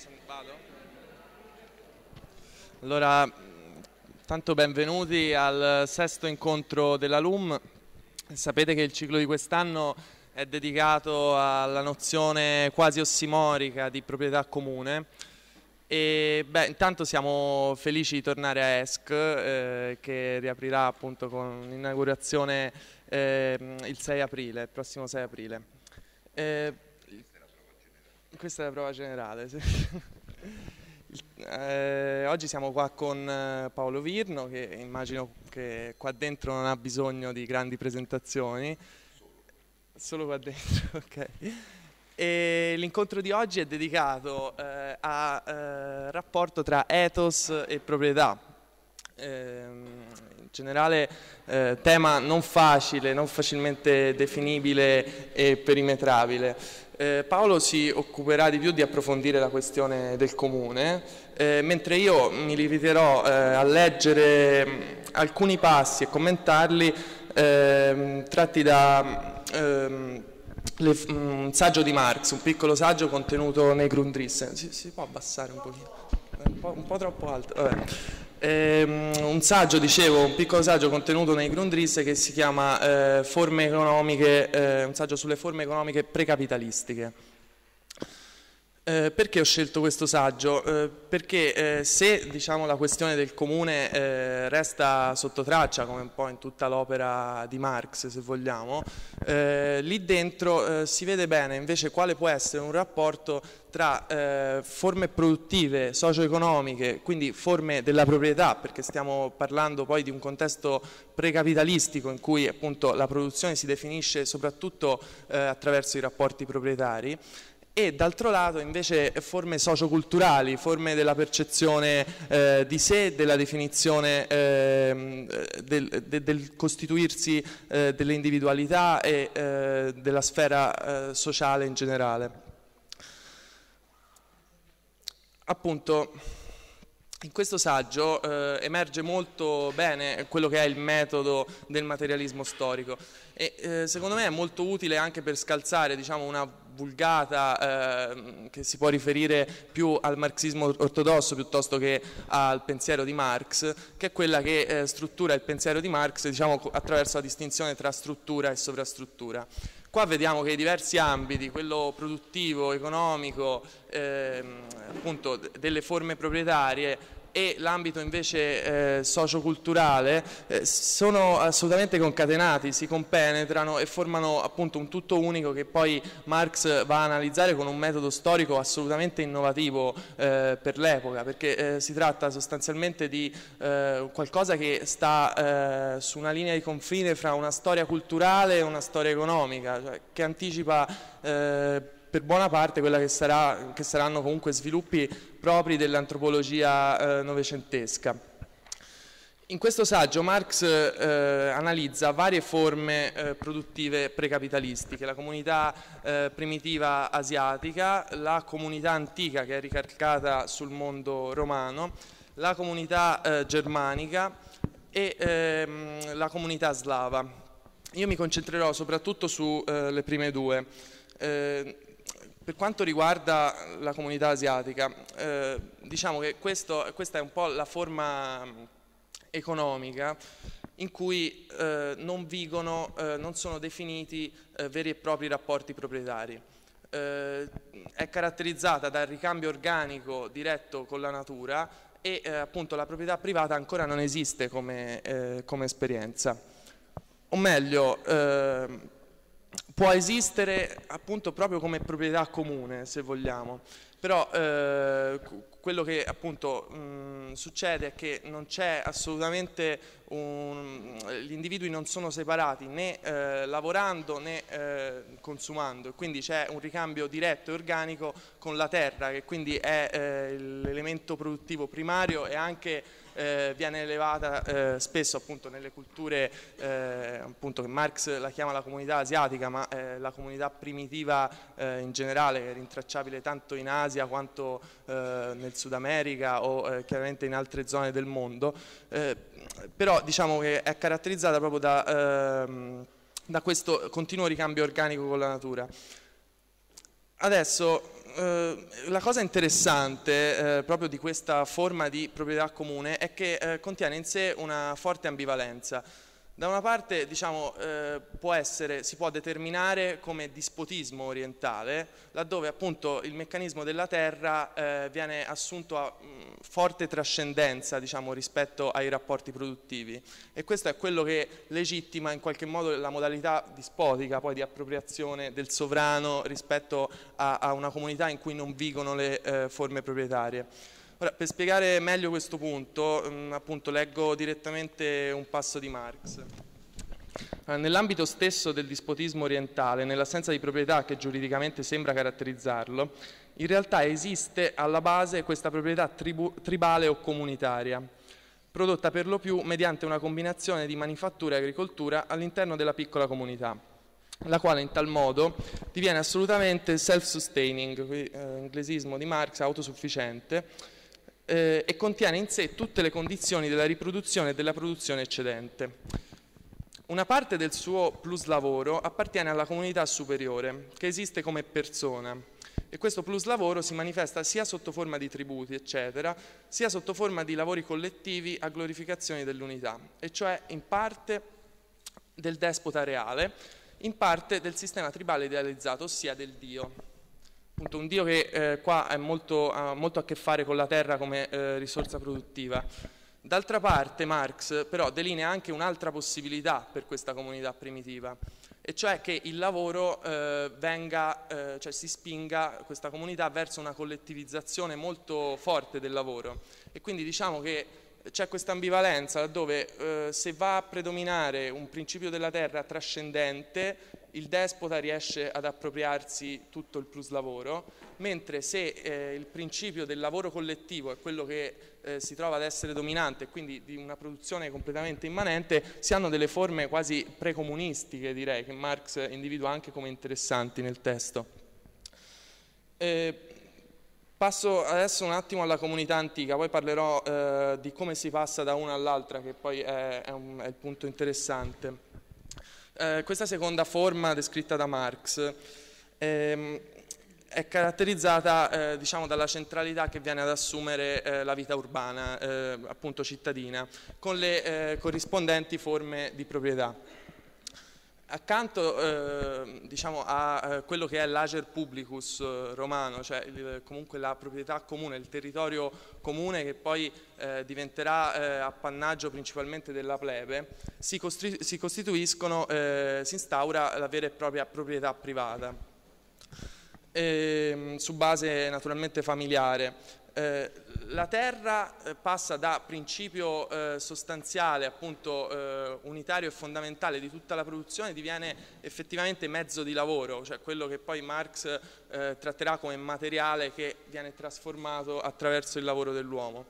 prossimo vado? Allora, tanto benvenuti al sesto incontro della LUM. Sapete che il ciclo di quest'anno è dedicato alla nozione quasi ossimorica di proprietà comune. E, beh, intanto siamo felici di tornare a ESC eh, che riaprirà appunto con l'inaugurazione eh, il 6 aprile, il prossimo 6 aprile. Eh, questa è la prova generale. Eh, oggi siamo qua con eh, Paolo Virno che immagino che qua dentro non ha bisogno di grandi presentazioni. Solo qua dentro, ok. E l'incontro di oggi è dedicato eh, al eh, rapporto tra ethos e proprietà. Ehm, in generale eh, tema non facile, non facilmente definibile e perimetrabile. Eh, Paolo si occuperà di più di approfondire la questione del comune, eh, mentre io mi limiterò eh, a leggere mm, alcuni passi e commentarli ehm, tratti da ehm, le, mm, un saggio di Marx, un piccolo saggio contenuto nei Grundrisse. Si, si può abbassare un pochino, eh, un po', un po troppo alto. Vabbè. Ehm, un saggio, dicevo, un piccolo saggio contenuto nei Grundrisse che si chiama eh, eh, un saggio sulle forme economiche precapitalistiche. Eh, perché ho scelto questo saggio? Eh, perché eh, se diciamo, la questione del comune eh, resta sotto traccia, come un po' in tutta l'opera di Marx, se vogliamo, eh, lì dentro si vede bene invece quale può essere un rapporto tra forme produttive, socio-economiche, quindi forme della proprietà, perché stiamo parlando poi di un contesto precapitalistico in cui appunto la produzione si definisce soprattutto attraverso i rapporti proprietari, e d'altro lato invece forme socioculturali, forme della percezione eh, di sé, della definizione eh, del, de, del, costituirsi eh, individualità e eh, della sfera eh, sociale in generale. Appunto, in questo saggio eh, emerge molto bene quello che è il metodo del materialismo storico e eh, secondo me è molto utile anche per scalzare diciamo, una vulgata eh, che si può riferire più al marxismo ortodosso piuttosto che al pensiero di Marx, che è quella che eh, struttura il pensiero di Marx diciamo, attraverso la distinzione tra struttura e sovrastruttura. Qua vediamo che i diversi ambiti, quello produttivo, economico, eh, appunto delle forme proprietarie, e l'ambito invece eh, socioculturale eh, sono assolutamente concatenati, si compenetrano e formano appunto un tutto unico che poi Marx va a analizzare con un metodo storico assolutamente innovativo eh, per l'epoca, perché eh, si tratta sostanzialmente di eh, qualcosa che sta eh, su una linea di confine fra una storia culturale e una storia economica, cioè, che anticipa per buona parte quella che, sarà, che saranno comunque sviluppi propri dell'antropologia eh, novecentesca. In questo saggio Marx eh, analizza varie forme eh, produttive precapitalistiche, la comunità eh, primitiva asiatica, la comunità antica che è ricalcata sul mondo romano, la comunità eh, germanica e ehm, la comunità slava. Io mi concentrerò soprattutto sulle eh, prime due. Eh, per quanto riguarda la comunità asiatica, eh, diciamo che questo, questa è un po' la forma mm, economica in cui eh, non, vigono, eh, non sono definiti eh, veri e propri rapporti proprietari. Eh, è caratterizzata dal ricambio organico diretto con la natura e eh, appunto la proprietà privata ancora non esiste come, come esperienza. O meglio, ehm, può esistere appunto proprio come proprietà comune, se vogliamo. Però eh, quello che appunto mh, mm, succede è che non c'è assolutamente un, gli individui non sono separati né eh, lavorando né eh, consumando, quindi c'è un ricambio diretto e organico con la terra, che quindi è eh, l'elemento produttivo primario e anche eh, viene elevata eh, spesso appunto nelle culture eh, appunto che Marx la chiama la comunità asiatica ma eh, la comunità primitiva eh, in generale è rintracciabile tanto in Asia quanto eh, nel Sud America o chiaramente in altre zone del mondo però diciamo che è caratterizzata proprio da, ehm, da questo continuo ricambio organico con la natura adesso eh, la cosa interessante eh, proprio di questa forma di proprietà comune è che eh, contiene in sé una forte ambivalenza. Da una parte diciamo, eh, può essere, si può determinare come dispotismo orientale, laddove appunto il meccanismo della terra eh, viene assunto a mh, mm, forte trascendenza diciamo, rispetto ai rapporti produttivi e questo è quello che legittima in qualche modo la modalità dispotica poi di appropriazione del sovrano rispetto a, a una comunità in cui non vigono le eh, forme proprietarie. Ora, per spiegare meglio questo punto, mm, appunto, leggo direttamente un passo di Marx. Eh, nell'ambito stesso del dispotismo orientale, nell'assenza di proprietà che giuridicamente sembra caratterizzarlo, in realtà esiste alla base questa proprietà tribu, tribale o comunitaria, prodotta per lo più mediante una combinazione di manifattura e agricoltura all'interno della piccola comunità, la quale in tal modo diviene assolutamente self-sustaining, eh, inglesismo di Marx, autosufficiente, eh, e contiene in sé tutte le condizioni della riproduzione e della produzione eccedente. Una parte del suo plus lavoro appartiene alla comunità superiore, che esiste come persona, e questo plus lavoro si manifesta sia sotto forma di tributi, eccetera, sia sotto forma di lavori collettivi a glorificazione dell'unità, e cioè in parte del despota reale, in parte del sistema tribale idealizzato, ossia del Dio appunto un Dio che eh, qua molto, ha molto a che fare con la terra come eh, risorsa produttiva. D'altra parte Marx però delinea anche un'altra possibilità per questa comunità primitiva, e cioè che il lavoro eh, venga, eh, cioè si spinga questa comunità verso una collettivizzazione molto forte del lavoro e quindi diciamo che c'è questa ambivalenza dove eh, se va a predominare un principio della terra trascendente il despota riesce ad appropriarsi tutto il plus lavoro, mentre se eh, il principio del lavoro collettivo è quello che eh, si trova ad essere dominante, quindi di una produzione completamente immanente, si hanno delle forme quasi precomunistiche, direi, che Marx individua anche come interessanti nel testo. Eh, Passo adesso un attimo alla comunità antica, poi parlerò eh, di come si passa da una all'altra, che poi è, è, un, è, il punto interessante. Eh, questa seconda forma descritta da Marx ehm, è caratterizzata eh, diciamo, dalla centralità che viene ad assumere eh, la vita urbana, eh, appunto cittadina, con le eh, corrispondenti forme di proprietà. Accanto eh, diciamo, a eh, quello che è l'ager publicus eh, romano, cioè il, comunque la proprietà comune, il territorio comune che poi eh, diventerà appannaggio principalmente della plebe, si, si costituiscono, si instaura la vera e propria proprietà privata. E, ehm, su base naturalmente familiare. Eh, la terra eh, passa da principio eh, sostanziale, appunto eh, unitario e fondamentale di tutta la produzione, diviene effettivamente mezzo di lavoro, cioè quello che poi Marx eh, tratterà come materiale che viene trasformato attraverso il lavoro dell'uomo.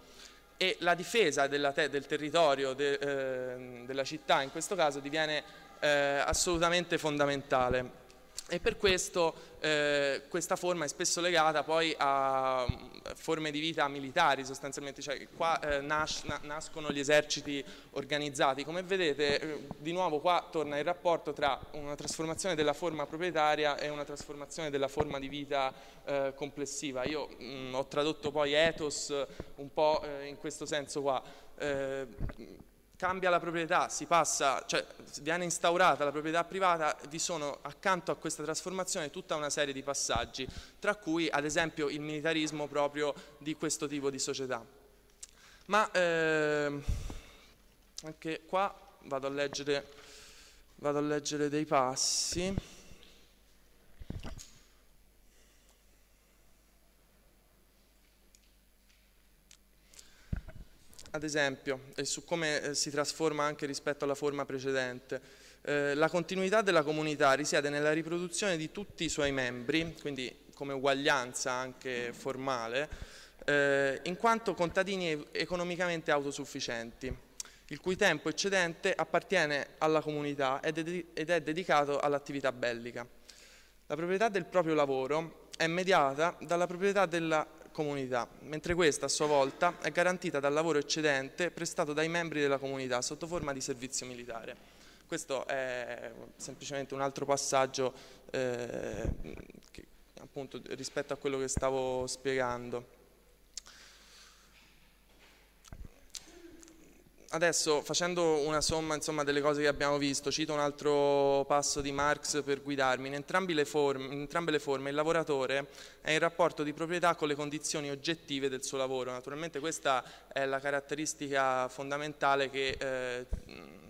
E la difesa te del territorio, de ehm, della città in questo caso, diviene assolutamente fondamentale e per questo eh, questa forma è spesso legata poi a mm, forme di vita militari sostanzialmente, cioè qua eh, nas nascono gli eserciti organizzati, come vedete eh, di nuovo qua torna il rapporto tra una trasformazione della forma proprietaria e una trasformazione della forma di vita eh, complessiva, io mh, mm, ho tradotto poi ethos un po' eh, in questo senso qua, eh, cambia la proprietà, si passa, cioè viene instaurata la proprietà privata, vi sono accanto a questa trasformazione tutta una serie di passaggi, tra cui ad esempio il militarismo proprio di questo tipo di società. Ma ehm, anche qua vado a leggere, vado a leggere dei passi. ad esempio, e su come eh, si trasforma anche rispetto alla forma precedente. Eh, la continuità della comunità risiede nella riproduzione di tutti i suoi membri, quindi come uguaglianza anche formale, eh, in quanto contadini economicamente autosufficienti, il cui tempo eccedente appartiene alla comunità ed è, ed è dedicato all'attività bellica. La proprietà del proprio lavoro è mediata dalla proprietà della comunità, mentre questa a sua volta è garantita dal lavoro eccedente prestato dai membri della comunità sotto forma di servizio militare. Questo è semplicemente un altro passaggio eh, che, appunto, rispetto a quello che stavo spiegando. adesso facendo una somma insomma, delle cose che abbiamo visto, cito un altro passo di Marx per guidarmi, in entrambe, le forme, in entrambe le forme il lavoratore è in rapporto di proprietà con le condizioni oggettive del suo lavoro, naturalmente questa è la caratteristica fondamentale che eh,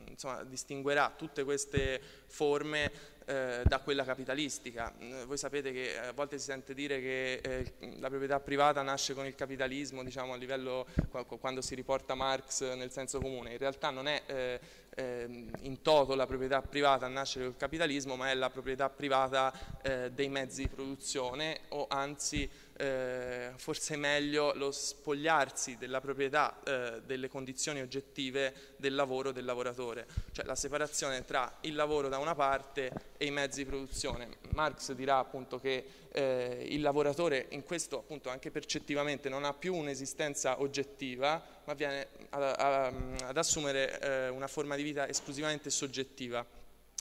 insomma, distinguerà tutte queste forme eh, da quella capitalistica. Eh, voi sapete che eh, a volte si sente dire che eh, la proprietà privata nasce con il capitalismo, diciamo a livello quando si riporta Marx nel senso comune, in realtà non è ehm, in toto la proprietà privata a nascere col capitalismo, ma è la proprietà privata eh, dei mezzi di produzione o anzi eh, forse meglio lo spogliarsi della proprietà eh, delle condizioni oggettive del lavoro del lavoratore, cioè la separazione tra il lavoro da una parte e i mezzi di produzione. Marx dirà appunto che eh, il lavoratore in questo appunto anche percettivamente non ha più un'esistenza oggettiva ma viene a, a, ad assumere eh, una forma di vita esclusivamente soggettiva.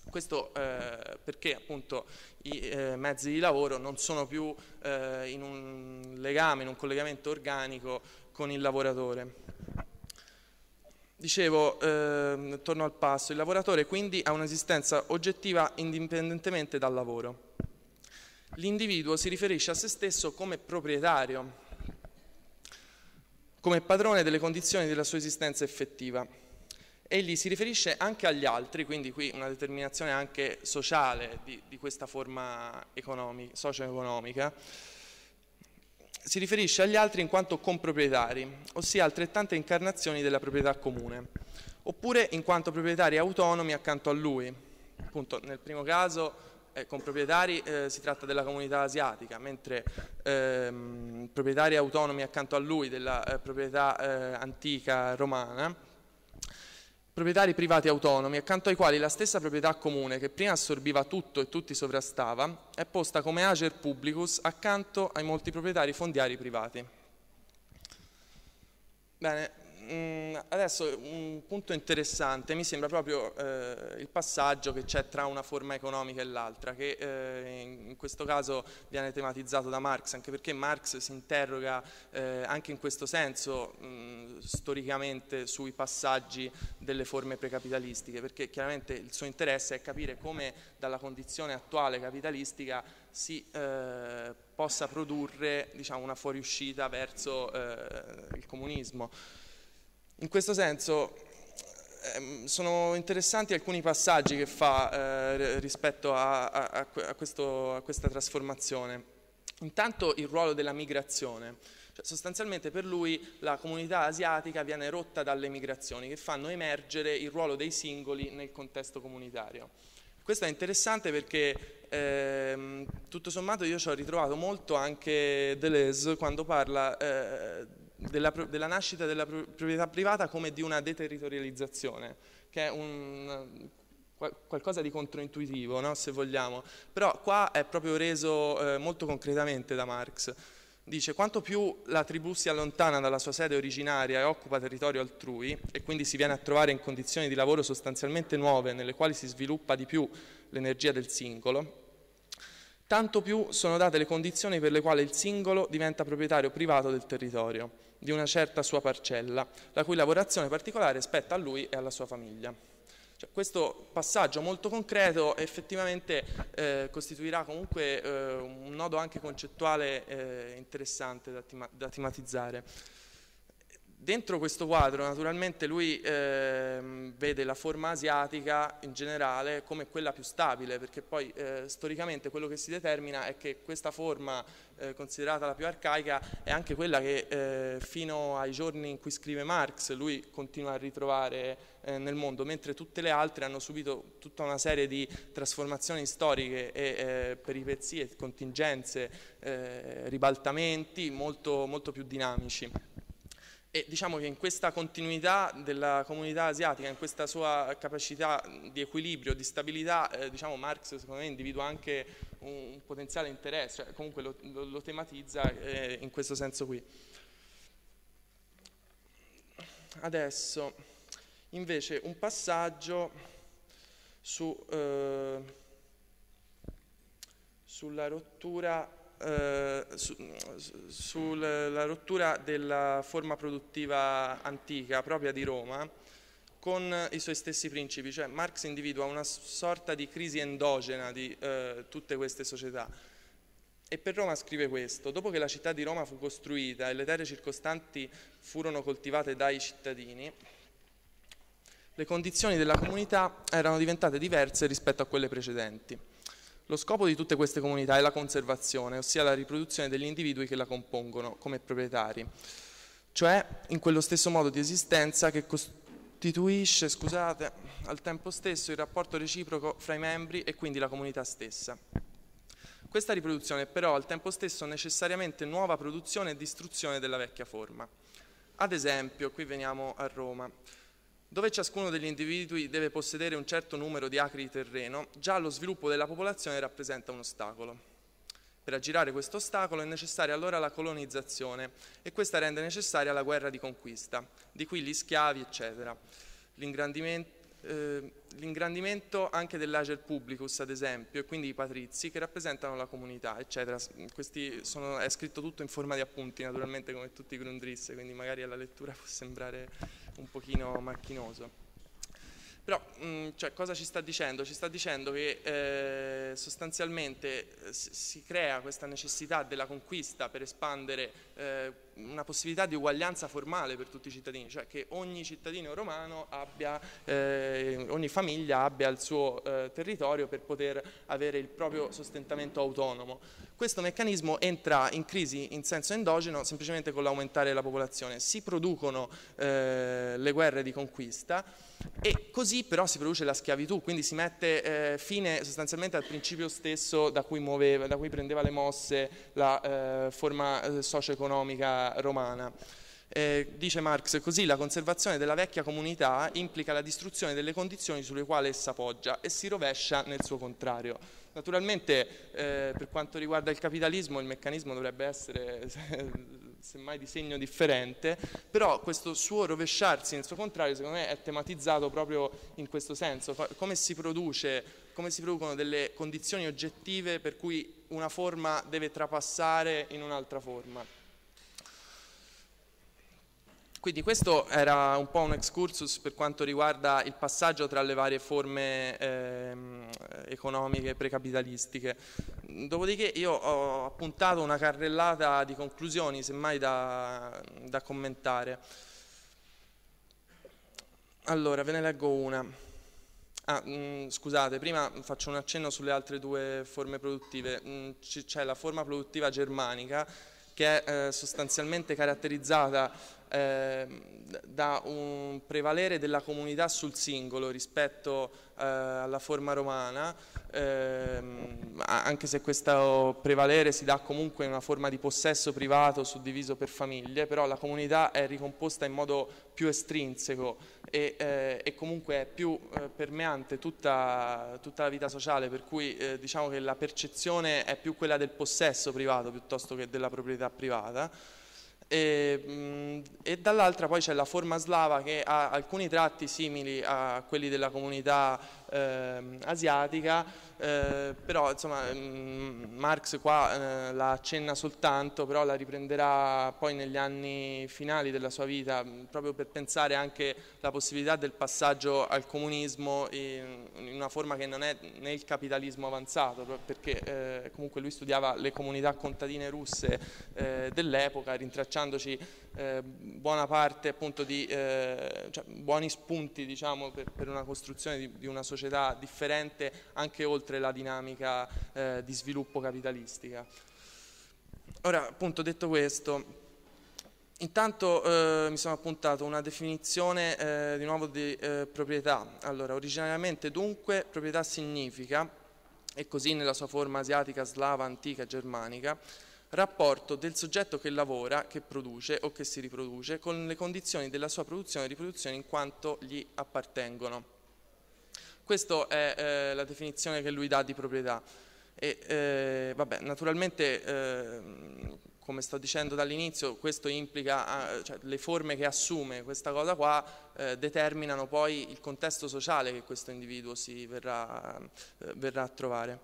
Questo eh, perché appunto i eh, mezzi di lavoro non sono più eh, in un legame, in un collegamento organico con il lavoratore. Dicevo, ehm, torno al passo, il lavoratore quindi ha un'esistenza oggettiva indipendentemente dal lavoro l'individuo si riferisce a se stesso come proprietario, come padrone delle condizioni della sua esistenza effettiva. Egli si riferisce anche agli altri, quindi qui una determinazione anche sociale di, di questa forma economica, socio-economica, si riferisce agli altri in quanto comproprietari, ossia altrettante incarnazioni della proprietà comune, oppure in quanto proprietari autonomi accanto a lui. Appunto, nel primo caso eh, con proprietari eh, si tratta della comunità asiatica, mentre ehm, proprietari autonomi accanto a lui della eh, proprietà eh, antica romana, proprietari privati autonomi accanto ai quali la stessa proprietà comune che prima assorbiva tutto e tutti sovrastava è posta come ager publicus accanto ai molti proprietari fondiari privati. Bene, mh, mm, adesso un punto interessante mi sembra proprio eh, il passaggio che c'è tra una forma economica e l'altra, che eh, in questo caso viene tematizzato da Marx, anche perché Marx si interroga eh, anche in questo senso mh, mm, storicamente sui passaggi delle forme precapitalistiche, perché chiaramente il suo interesse è capire come dalla condizione attuale capitalistica si eh, possa produrre diciamo, una fuoriuscita verso eh, il comunismo. In questo senso ehm, sono interessanti alcuni passaggi che fa eh, rispetto a, a, a, questo, a, questa trasformazione. Intanto il ruolo della migrazione, cioè, sostanzialmente per lui la comunità asiatica viene rotta dalle migrazioni che fanno emergere il ruolo dei singoli nel contesto comunitario. Questo è interessante perché ehm, tutto sommato io ci ho ritrovato molto anche Deleuze quando parla eh, della, della, nascita della proprietà privata come di una deterritorializzazione, che è un, qualcosa di controintuitivo, no? se vogliamo, però qua è proprio reso eh, molto concretamente da Marx. Dice, quanto più la tribù si allontana dalla sua sede originaria e occupa territorio altrui, e quindi si viene a trovare in condizioni di lavoro sostanzialmente nuove, nelle quali si sviluppa di più l'energia del singolo, tanto più sono date le condizioni per le quali il singolo diventa proprietario privato del territorio di una certa sua parcella, la cui lavorazione particolare spetta a lui e alla sua famiglia. Cioè, questo passaggio molto concreto effettivamente eh, costituirà comunque eh, un nodo anche concettuale eh, interessante da, da tematizzare. Dentro questo quadro naturalmente lui eh, vede la forma asiatica in generale come quella più stabile perché poi eh, storicamente quello che si determina è che questa forma eh, considerata la più arcaica è anche quella che eh, fino ai giorni in cui scrive Marx lui continua a ritrovare eh, nel mondo mentre tutte le altre hanno subito tutta una serie di trasformazioni storiche e eh, peripezie, contingenze, ribaltamenti molto, molto più dinamici. E diciamo che in questa continuità della comunità asiatica, in questa sua capacità di equilibrio, di stabilità, eh, diciamo Marx secondo me individua anche un, un potenziale interesse, cioè comunque lo, lo, lo tematizza eh, in questo senso qui. Adesso invece un passaggio su, eh, sulla rottura eh, sulla rottura della forma produttiva antica propria di Roma con i suoi stessi principi, cioè Marx individua una sorta di crisi endogena di eh, tutte queste società. E per Roma scrive questo, dopo che la città di Roma fu costruita e le terre circostanti furono coltivate dai cittadini, le condizioni della comunità erano diventate diverse rispetto a quelle precedenti. Lo scopo di tutte queste comunità è la conservazione, ossia la riproduzione degli individui che la compongono come proprietari, cioè in quello stesso modo di esistenza che costituisce, scusate, al tempo stesso il rapporto reciproco fra i membri e quindi la comunità stessa. Questa riproduzione è però al tempo stesso necessariamente nuova produzione e distruzione della vecchia forma. Ad esempio, qui veniamo a Roma, dove ciascuno degli individui deve possedere un certo numero di acri di terreno, già lo sviluppo della popolazione rappresenta un ostacolo. Per aggirare questo ostacolo è necessaria allora la colonizzazione e questa rende necessaria la guerra di conquista, di cui gli schiavi, eccetera. L'ingrandimento eh, l'ingrandimento anche dell'ager publicus ad esempio e quindi i patrizi che rappresentano la comunità eccetera sono, è scritto tutto in forma di appunti naturalmente come tutti i grundrisse quindi magari alla lettura può sembrare un pochino macchinoso. Però mh, mm, cioè, cosa ci sta dicendo? Ci sta dicendo che eh, sostanzialmente eh, si, si, crea questa necessità della conquista per espandere eh, una possibilità di uguaglianza formale per tutti i cittadini, cioè che ogni cittadino romano abbia, eh, ogni famiglia abbia il suo eh, territorio per poter avere il proprio sostentamento autonomo. Questo meccanismo entra in crisi in senso endogeno semplicemente con l'aumentare della popolazione, si producono eh, le guerre di conquista e così però si produce la schiavitù, quindi si mette eh, fine sostanzialmente al principio stesso da cui, muoveva, da cui prendeva le mosse la eh, forma eh, socio-economica romana. Eh, dice Marx, così la conservazione della vecchia comunità implica la distruzione delle condizioni sulle quali essa poggia e si rovescia nel suo contrario. Naturalmente eh, per quanto riguarda il capitalismo il meccanismo dovrebbe essere semmai di segno differente, però questo suo rovesciarsi nel suo contrario secondo me è tematizzato proprio in questo senso, come si, produce, come si producono delle condizioni oggettive per cui una forma deve trapassare in un'altra forma. Quindi questo era un po' un excursus per quanto riguarda il passaggio tra le varie forme ehm, economiche precapitalistiche. Dopodiché io ho appuntato una carrellata di conclusioni, semmai da, da commentare. Allora, ve ne leggo una. Ah, mh, mm, scusate, prima faccio un accenno sulle altre due forme produttive. Mm, c'è la forma produttiva germanica che è eh, sostanzialmente caratterizzata ehm, da un prevalere della comunità sul singolo rispetto eh, alla forma romana, ehm, anche se questo prevalere si dà comunque in una forma di possesso privato suddiviso per famiglie, però la comunità è ricomposta in modo più estrinseco e, eh, e comunque è più eh, permeante tutta, tutta, la vita sociale, per cui eh, diciamo che la percezione è più quella del possesso privato piuttosto che della proprietà privata. E, mh, mm, e dall'altra poi c'è la forma slava che ha alcuni tratti simili a quelli della comunità Ehm, asiatica, eh, però insomma mm, Marx qua eh, la accenna soltanto, però la riprenderà poi negli anni finali della sua vita, mm, proprio per pensare anche alla possibilità del passaggio al comunismo in una forma che non è né il capitalismo avanzato, perché eh, comunque lui studiava le comunità contadine russe dell'epoca, rintracciandoci buona parte appunto di cioè, buoni spunti diciamo, per, per una costruzione di, di una società società differente anche oltre la dinamica eh, di sviluppo capitalistica. Ora, appunto, detto questo, Intanto eh, mi sono appuntato una definizione eh, di nuovo di eh, proprietà. Allora, originariamente dunque proprietà significa, e così nella sua forma asiatica, slava, antica, germanica, rapporto del soggetto che lavora, che produce o che si riproduce con le condizioni della sua produzione e riproduzione in quanto gli appartengono. Questa è eh, la definizione che lui dà di proprietà. E, eh, vabbè, naturalmente, eh, come sto dicendo dall'inizio, questo implica, ah, cioè, le forme che assume questa cosa qua eh, determinano poi il contesto sociale che questo individuo si verrà, eh, verrà a trovare.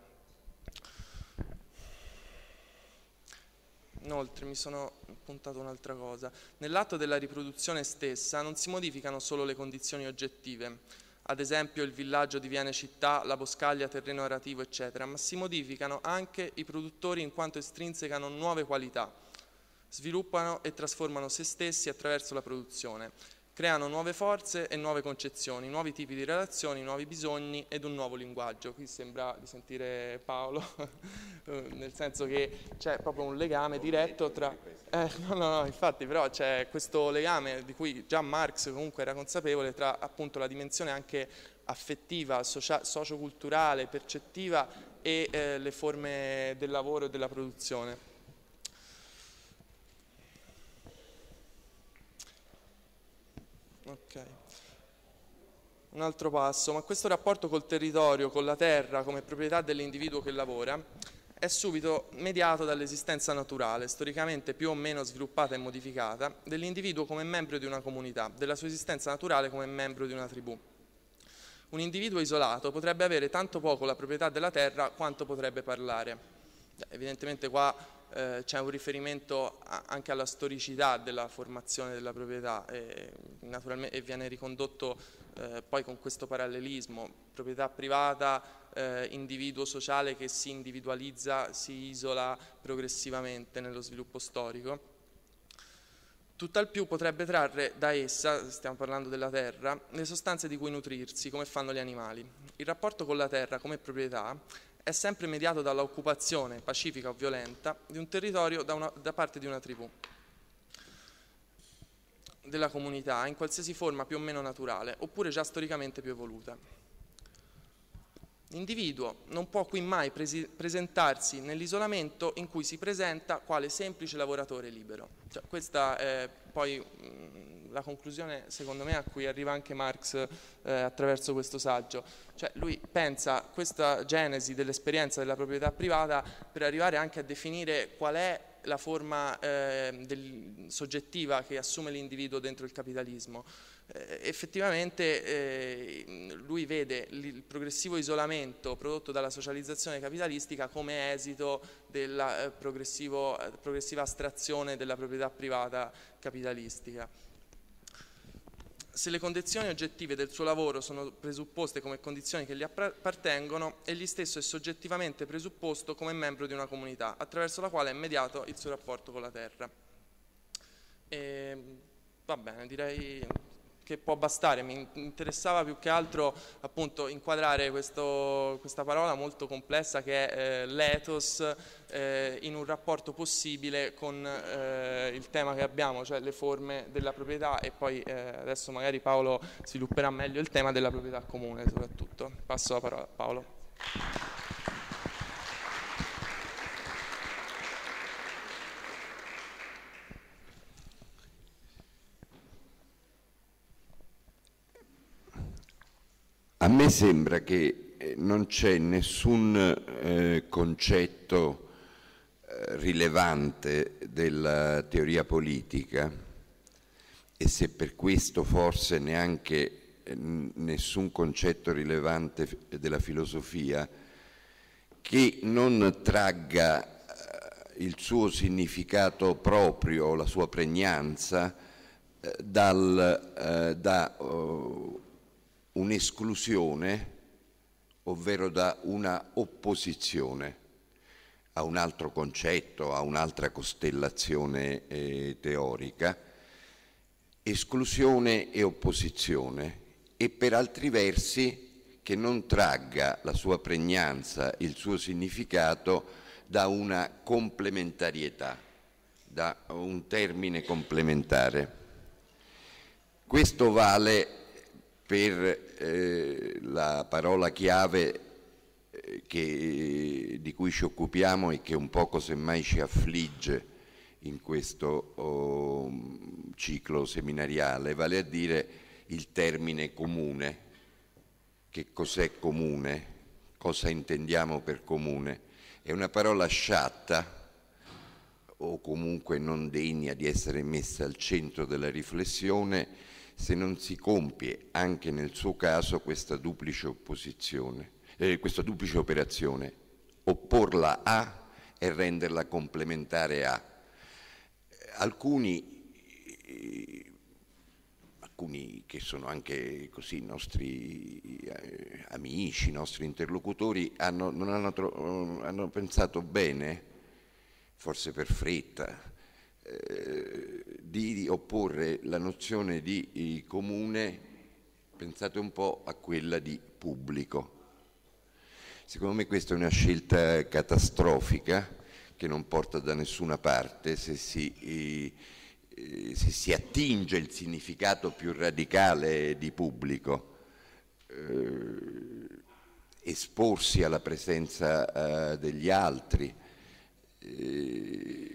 Inoltre mi sono puntato un'altra cosa. Nell'atto della riproduzione stessa non si modificano solo le condizioni oggettive, ad esempio il villaggio diviene città, la boscaglia, terreno arativo, eccetera, ma si modificano anche i produttori in quanto estrinsecano nuove qualità, sviluppano e trasformano se stessi attraverso la produzione creano nuove forze e nuove concezioni, nuovi tipi di relazioni, nuovi bisogni ed un nuovo linguaggio. Qui sembra di sentire Paolo, eh, nel senso che c'è proprio un legame diretto tra... Eh, no, no, no, infatti però c'è questo legame di cui già Marx comunque era consapevole tra appunto la dimensione anche affettiva, socioculturale, percettiva e eh, le forme del lavoro e della produzione. Ok. Un altro passo, ma questo rapporto col territorio, con la terra, come proprietà dell'individuo che lavora, è subito mediato dall'esistenza naturale, storicamente più o meno sviluppata e modificata, dell'individuo come membro di una comunità, della sua esistenza naturale come membro di una tribù. Un individuo isolato potrebbe avere tanto poco la proprietà della terra quanto potrebbe parlare. Evidentemente qua eh, c'è un riferimento a, anche alla storicità della formazione della proprietà e, e viene ricondotto eh, poi con questo parallelismo, proprietà privata, eh, individuo sociale che si individualizza, si isola progressivamente nello sviluppo storico. Tutt'al più potrebbe trarre da essa, stiamo parlando della terra, le sostanze di cui nutrirsi, come fanno gli animali. Il rapporto con la terra come proprietà è sempre mediato dall'occupazione pacifica o violenta di un territorio da, una, da parte di una tribù della comunità in qualsiasi forma più o meno naturale, oppure già storicamente più evoluta. L'individuo non può qui mai presentarsi nell'isolamento in cui si presenta quale semplice lavoratore libero. Cioè, questa è poi mm, la conclusione secondo me a cui arriva anche Marx eh, attraverso questo saggio, cioè lui pensa questa genesi dell'esperienza della proprietà privata per arrivare anche a definire qual è la forma eh, del, soggettiva che assume l'individuo dentro il capitalismo. Eh, effettivamente eh, lui vede il progressivo isolamento prodotto dalla socializzazione capitalistica come esito della eh, eh, progressiva astrazione della proprietà privata capitalistica se le condizioni oggettive del suo lavoro sono presupposte come condizioni che gli appartengono, egli stesso è soggettivamente presupposto come membro di una comunità, attraverso la quale è mediato il suo rapporto con la terra. E, ehm, va bene, direi che può bastare, mi interessava più che altro appunto inquadrare questo, questa parola molto complessa che è eh, l'ethos eh, in un rapporto possibile con eh, il tema che abbiamo, cioè le forme della proprietà e poi eh, adesso magari Paolo svilupperà meglio il tema della proprietà comune soprattutto. Passo la parola a Paolo. A me sembra che eh, non c'è nessun eh, concetto eh, rilevante della teoria politica e se per questo forse neanche eh, nessun concetto rilevante della filosofia che non tragga il suo significato proprio, la sua pregnanza, dal, da oh, un'esclusione, ovvero da una opposizione a un altro concetto, a un'altra costellazione eh, teorica, esclusione e opposizione e per altri versi che non tragga la sua pregnanza, il suo significato da una complementarietà, da un termine complementare. Questo vale per eh, la parola chiave eh, che, di cui ci occupiamo e che un poco semmai ci affligge in questo oh, ciclo seminariale, vale a dire il termine comune. Che cos'è comune? Cosa intendiamo per comune? È una parola sciatta o comunque non degna di essere messa al centro della riflessione se non si compie anche nel suo caso questa duplice, eh, questa duplice operazione, opporla a e renderla complementare a. Alcuni, eh, alcuni che sono anche così nostri eh, amici, nostri interlocutori, hanno, hanno, hanno pensato bene, forse per fretta, eh, di opporre la nozione di eh, comune, pensate un po', a quella di pubblico. Secondo me questa è una scelta catastrofica che non porta da nessuna parte se si, eh, se si attinge il significato più radicale di pubblico. Eh, esporsi alla presenza eh, degli altri, eh,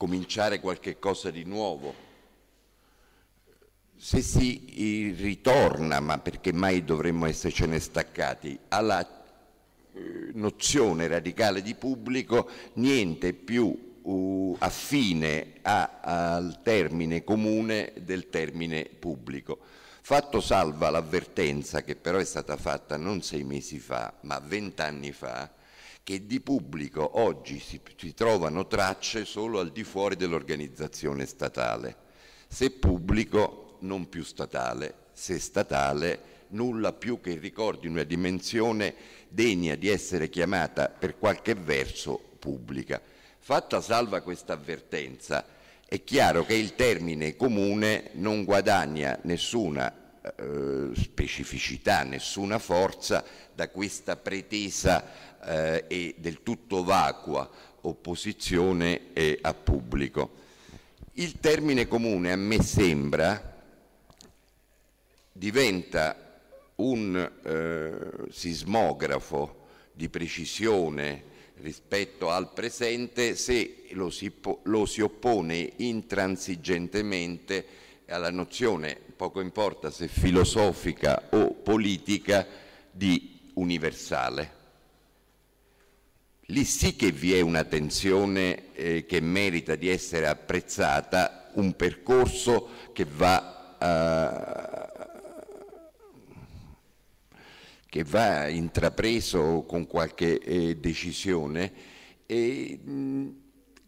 cominciare qualche cosa di nuovo. Se si ritorna, ma perché mai dovremmo essercene staccati, alla eh, nozione radicale di pubblico, niente più Uh, affine a, al termine comune del termine pubblico. Fatto salva l'avvertenza che però è stata fatta non sei mesi fa, ma vent'anni fa, che di pubblico oggi si, si trovano tracce solo al di fuori dell'organizzazione statale, se pubblico non più statale, se statale nulla più che ricordi una dimensione degna di essere chiamata per qualche verso pubblica. Fatta salva questa avvertenza, è chiaro che il termine comune non guadagna nessuna eh, specificità, nessuna forza da questa pretesa eh, e del tutto vacua opposizione eh, a pubblico. Il termine comune, a me sembra, diventa un eh, sismografo di precisione rispetto al presente se lo si, lo si oppone intransigentemente alla nozione, poco importa se filosofica o politica, di universale. Lì sì che vi è una tensione eh, che merita di essere apprezzata, un percorso che va... Eh, che va intrapreso con qualche eh, decisione. E, mh,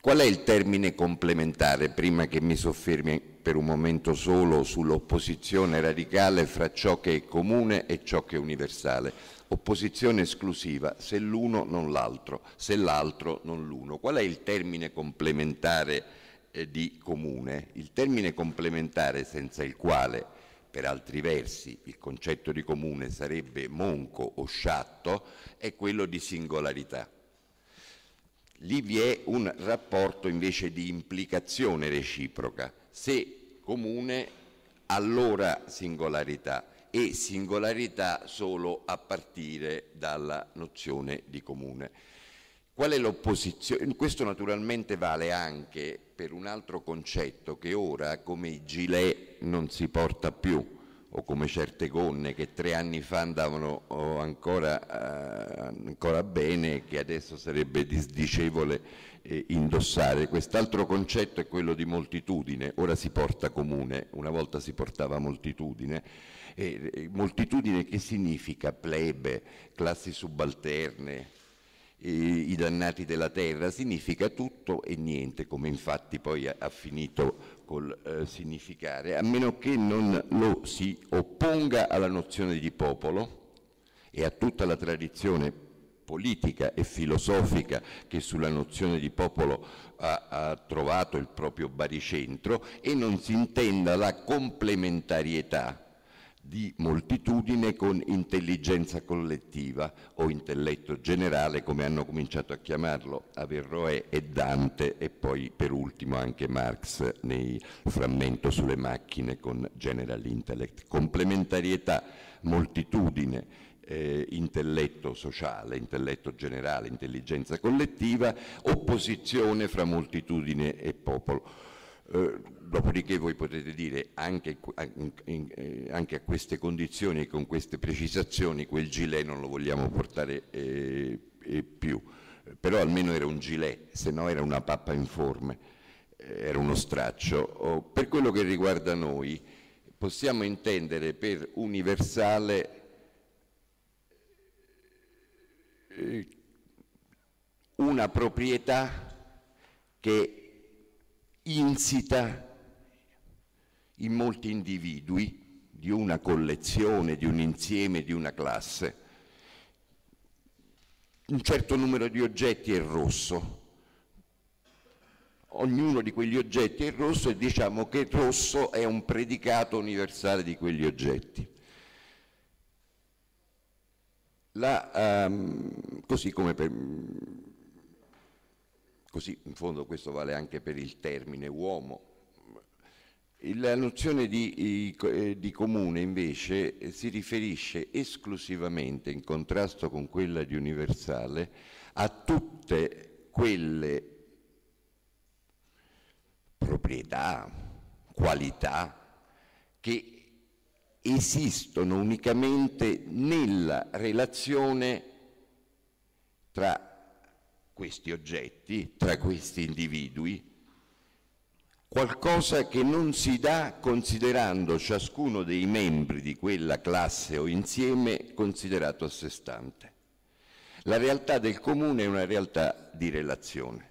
qual è il termine complementare, prima che mi soffermi per un momento solo sull'opposizione radicale fra ciò che è comune e ciò che è universale. Opposizione esclusiva, se l'uno non l'altro, se l'altro non l'uno. Qual è il termine complementare eh, di comune? Il termine complementare senza il quale, per altri versi, il concetto di comune sarebbe monco o sciatto, è quello di singolarità lì vi è un rapporto invece di implicazione reciproca se comune allora singolarità e singolarità solo a partire dalla nozione di comune. Qual è l'opposizione? Questo naturalmente vale anche per un altro concetto che ora come i gilet non si porta più o come certe gonne che tre anni fa andavano ancora, eh, ancora bene e che adesso sarebbe disdicevole eh, indossare. Quest'altro concetto è quello di moltitudine, ora si porta comune, una volta si portava moltitudine, eh, moltitudine che significa plebe, classi subalterne, eh, i dannati della terra, significa tutto e niente, come infatti poi ha, ha finito col eh, significare, a meno che non lo si opponga alla nozione di popolo e a tutta la tradizione politica e filosofica che sulla nozione di popolo ha, ha, trovato il proprio baricentro e non si intenda la complementarietà di moltitudine con intelligenza collettiva o intelletto generale come hanno cominciato a chiamarlo Averroè e Dante e poi per ultimo anche Marx nei frammento sulle macchine con General Intellect. Complementarietà, moltitudine, eh, intelletto sociale, intelletto generale, intelligenza collettiva, opposizione fra moltitudine e popolo. Eh, dopodiché voi potete dire anche, eh, anche, a queste condizioni e con queste precisazioni quel gilet non lo vogliamo portare eh, più, però almeno era un gilet, se no era una pappa informe, eh, era uno straccio. per quello che riguarda noi possiamo intendere per universale Eh, una proprietà che insita in molti individui di una collezione, di un insieme, di una classe. Un certo numero di oggetti è rosso. Ognuno di quegli oggetti è rosso e diciamo che rosso è un predicato universale di quegli oggetti. La, um, così come per, così in fondo questo vale anche per il termine uomo. La nozione di, eh, di comune invece eh, si riferisce esclusivamente, in contrasto con quella di universale, a tutte quelle proprietà, qualità che esistono unicamente nella relazione tra questi oggetti, tra questi individui, qualcosa che non si dà considerando ciascuno dei membri di quella classe o insieme considerato a sé stante. La realtà del comune è una realtà di relazione.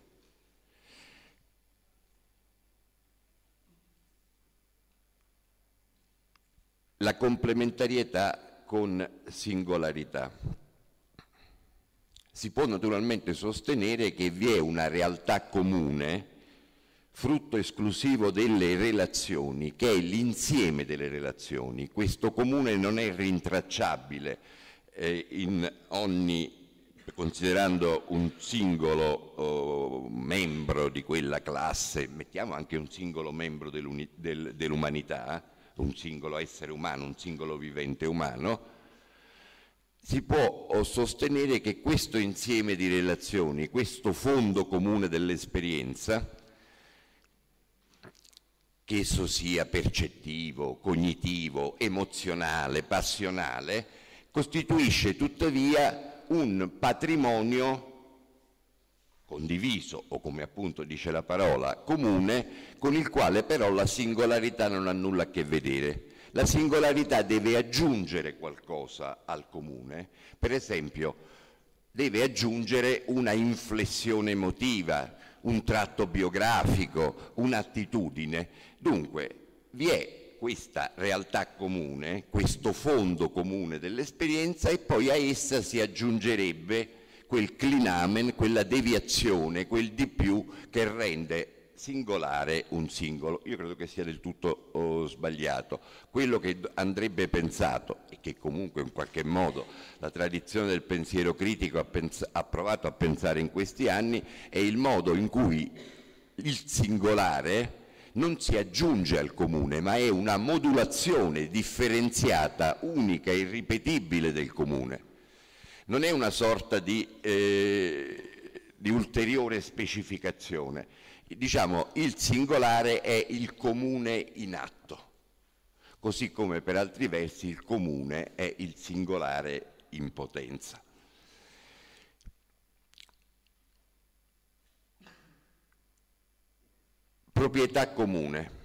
la complementarietà con singolarità. Si può naturalmente sostenere che vi è una realtà comune, frutto esclusivo delle relazioni, che è l'insieme delle relazioni. Questo comune non è rintracciabile eh, in ogni considerando un singolo oh, membro di quella classe, mettiamo anche un singolo membro dell'umanità, dell un singolo essere umano, un singolo vivente umano, si può sostenere che questo insieme di relazioni, questo fondo comune dell'esperienza, che esso sia percettivo, cognitivo, emozionale, passionale, costituisce tuttavia un patrimonio condiviso o come appunto dice la parola comune, con il quale però la singolarità non ha nulla a che vedere. La singolarità deve aggiungere qualcosa al comune, per esempio deve aggiungere una inflessione emotiva, un tratto biografico, un'attitudine. Dunque vi è questa realtà comune, questo fondo comune dell'esperienza e poi a essa si aggiungerebbe quel clinamen, quella deviazione, quel di più che rende singolare un singolo. Io credo che sia del tutto oh, sbagliato. Quello che andrebbe pensato e che comunque in qualche modo la tradizione del pensiero critico ha, ha provato a pensare in questi anni è il modo in cui il singolare non si aggiunge al comune, ma è una modulazione differenziata, unica e irripetibile del comune. Non è una sorta di, eh, di ulteriore specificazione, diciamo il singolare è il comune in atto, così come per altri versi il comune è il singolare in potenza. Proprietà comune.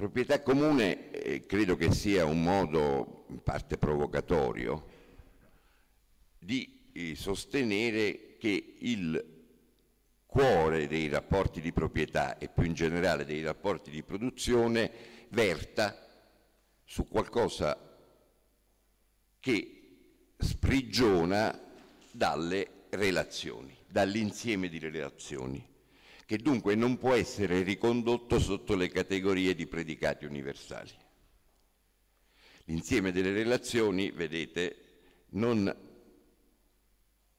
Proprietà comune eh, credo che sia un modo in parte provocatorio di eh, sostenere che il cuore dei rapporti di proprietà e più in generale dei rapporti di produzione verta su qualcosa che sprigiona dalle relazioni, dall'insieme di relazioni che dunque non può essere ricondotto sotto le categorie di predicati universali. L'insieme delle relazioni, vedete, non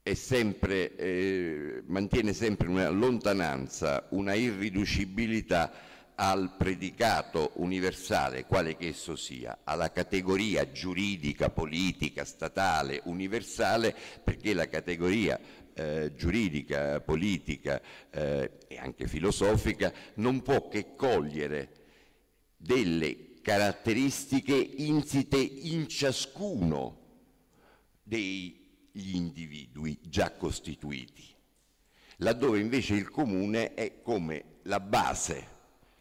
sempre, eh, mantiene sempre una lontananza, una irriducibilità al predicato universale, quale che esso sia, alla categoria giuridica, politica, statale, universale, perché la categoria eh, giuridica, politica eh, e anche filosofica non può che cogliere delle caratteristiche insite in ciascuno degli individui già costituiti, laddove invece il comune è come la base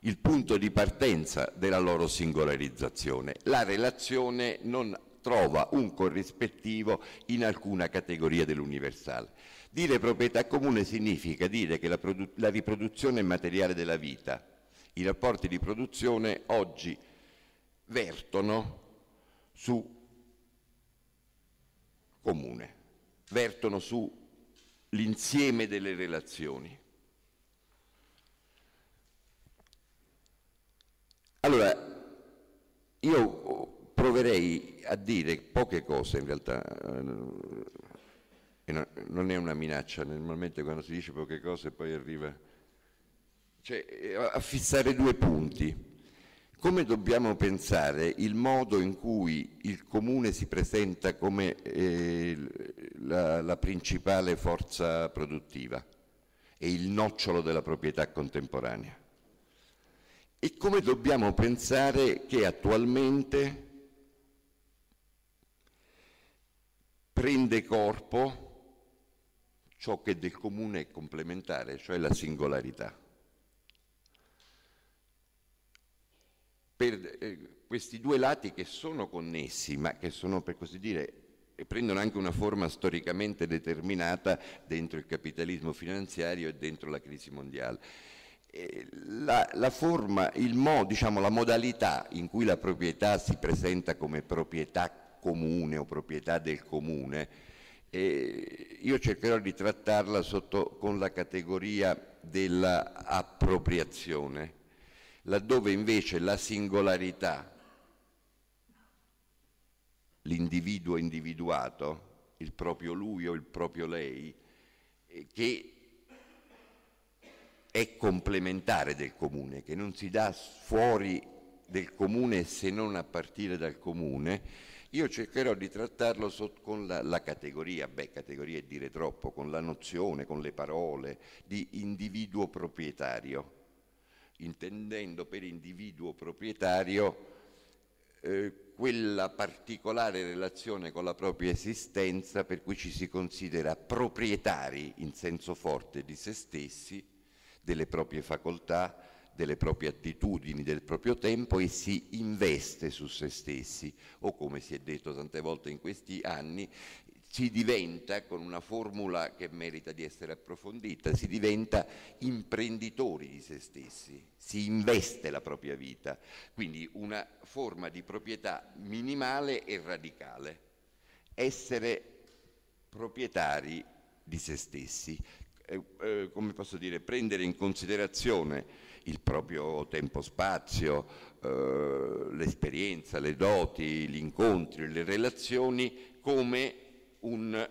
il punto di partenza della loro singolarizzazione. La relazione non trova un corrispettivo in alcuna categoria dell'universale. Dire proprietà comune significa dire che la, la riproduzione è materiale della vita. I rapporti di produzione oggi vertono su comune, vertono sull'insieme delle relazioni. Allora, io proverei a dire poche cose in realtà eh, che no, non è una minaccia, normalmente quando si dice poche cose poi arriva, cioè eh, a fissare due punti. Come dobbiamo pensare il modo in cui il comune si presenta come eh, la, la principale forza produttiva e il nocciolo della proprietà contemporanea? E come dobbiamo pensare che attualmente prende corpo ciò che del comune è complementare, cioè la singolarità. Per eh, questi due lati che sono connessi, ma che sono per così dire e prendono anche una forma storicamente determinata dentro il capitalismo finanziario e dentro la crisi mondiale. Eh, la, la forma, il mo, diciamo, la modalità in cui la proprietà si presenta come proprietà comune o proprietà del comune eh, io cercherò di trattarla sotto, con la categoria dell'appropriazione, laddove invece la singolarità, l'individuo individuato, il proprio lui o il proprio lei, eh, che è complementare del comune, che non si dà fuori del comune se non a partire dal comune, io cercherò di trattarlo con la, la, categoria, beh categoria è dire troppo, con la nozione, con le parole di individuo proprietario, intendendo per individuo proprietario eh, quella particolare relazione con la propria esistenza per cui ci si considera proprietari in senso forte di se stessi, delle proprie facoltà, delle proprie attitudini, del proprio tempo e si investe su se stessi o come si è detto tante volte in questi anni si diventa, con una formula che merita di essere approfondita, si diventa imprenditori di se stessi, si investe la propria vita, quindi una forma di proprietà minimale e radicale, essere proprietari di se stessi, eh, eh, come posso dire, prendere in considerazione il proprio tempo-spazio, eh, l'esperienza, le doti, gli incontri, le relazioni come un